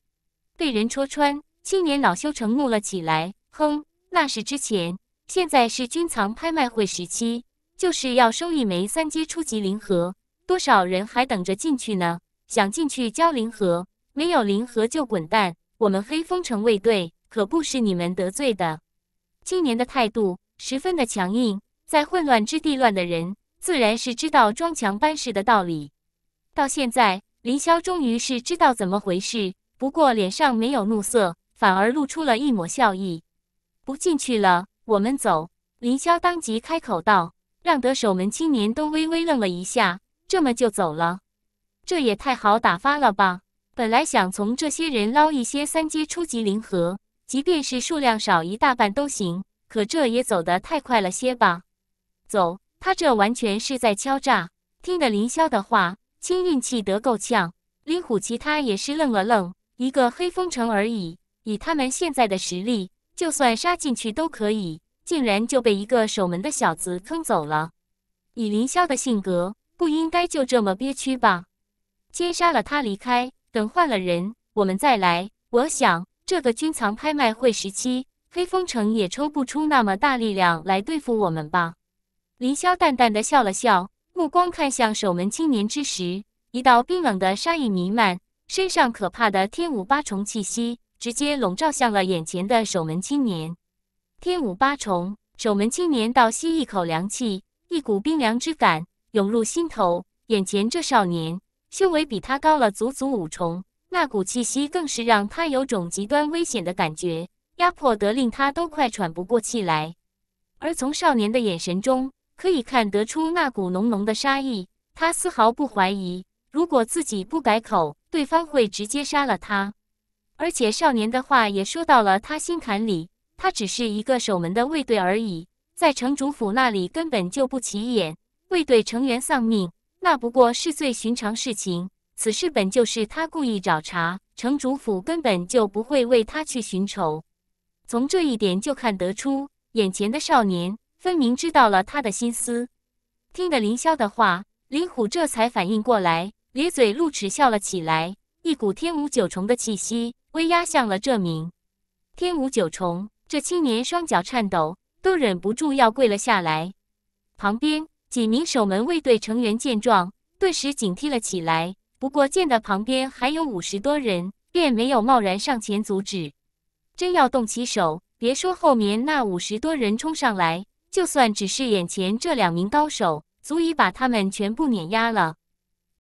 被人戳穿，青年恼羞成怒了起来：“哼，那是之前，现在是军藏拍卖会时期，就是要收一枚三阶初级灵核，多少人还等着进去呢？想进去交灵核。”没有灵和就滚蛋！我们黑风城卫队可不是你们得罪的。青年的态度十分的强硬，在混乱之地乱的人自然是知道装强班事的道理。到现在，林霄终于是知道怎么回事，不过脸上没有怒色，反而露出了一抹笑意。不进去了，我们走。林霄当即开口道，让得守门青年都微微愣了一下。这么就走了，这也太好打发了吧？本来想从这些人捞一些三阶初级灵核，即便是数量少一大半都行。可这也走得太快了些吧？走，他这完全是在敲诈！听得林霄的话，清运气得够呛。林虎其他也是愣了愣，一个黑风城而已，以他们现在的实力，就算杀进去都可以，竟然就被一个守门的小子坑走了。以林霄的性格，不应该就这么憋屈吧？先杀了他，离开。等换了人，我们再来。我想，这个军藏拍卖会时期，黑风城也抽不出那么大力量来对付我们吧。林霄淡淡的笑了笑，目光看向守门青年之时，一道冰冷的杀意弥漫，身上可怕的天武八重气息直接笼罩向了眼前的守门青年。天武八重，守门青年倒吸一口凉气，一股冰凉之感涌入心头，眼前这少年。修为比他高了足足五重，那股气息更是让他有种极端危险的感觉，压迫得令他都快喘不过气来。而从少年的眼神中，可以看得出那股浓浓的杀意。他丝毫不怀疑，如果自己不改口，对方会直接杀了他。而且少年的话也说到了他心坎里，他只是一个守门的卫队而已，在城主府那里根本就不起眼。卫队成员丧命。那不过是最寻常事情，此事本就是他故意找茬，城主府根本就不会为他去寻仇。从这一点就看得出，眼前的少年分明知道了他的心思。听得凌霄的话，林虎这才反应过来，咧嘴露齿笑了起来，一股天武九重的气息威压向了这名天武九重。这青年双脚颤抖，都忍不住要跪了下来。旁边。几名守门卫队成员见状，顿时警惕了起来。不过见的旁边还有五十多人，便没有贸然上前阻止。真要动起手，别说后面那五十多人冲上来，就算只是眼前这两名高手，足以把他们全部碾压了。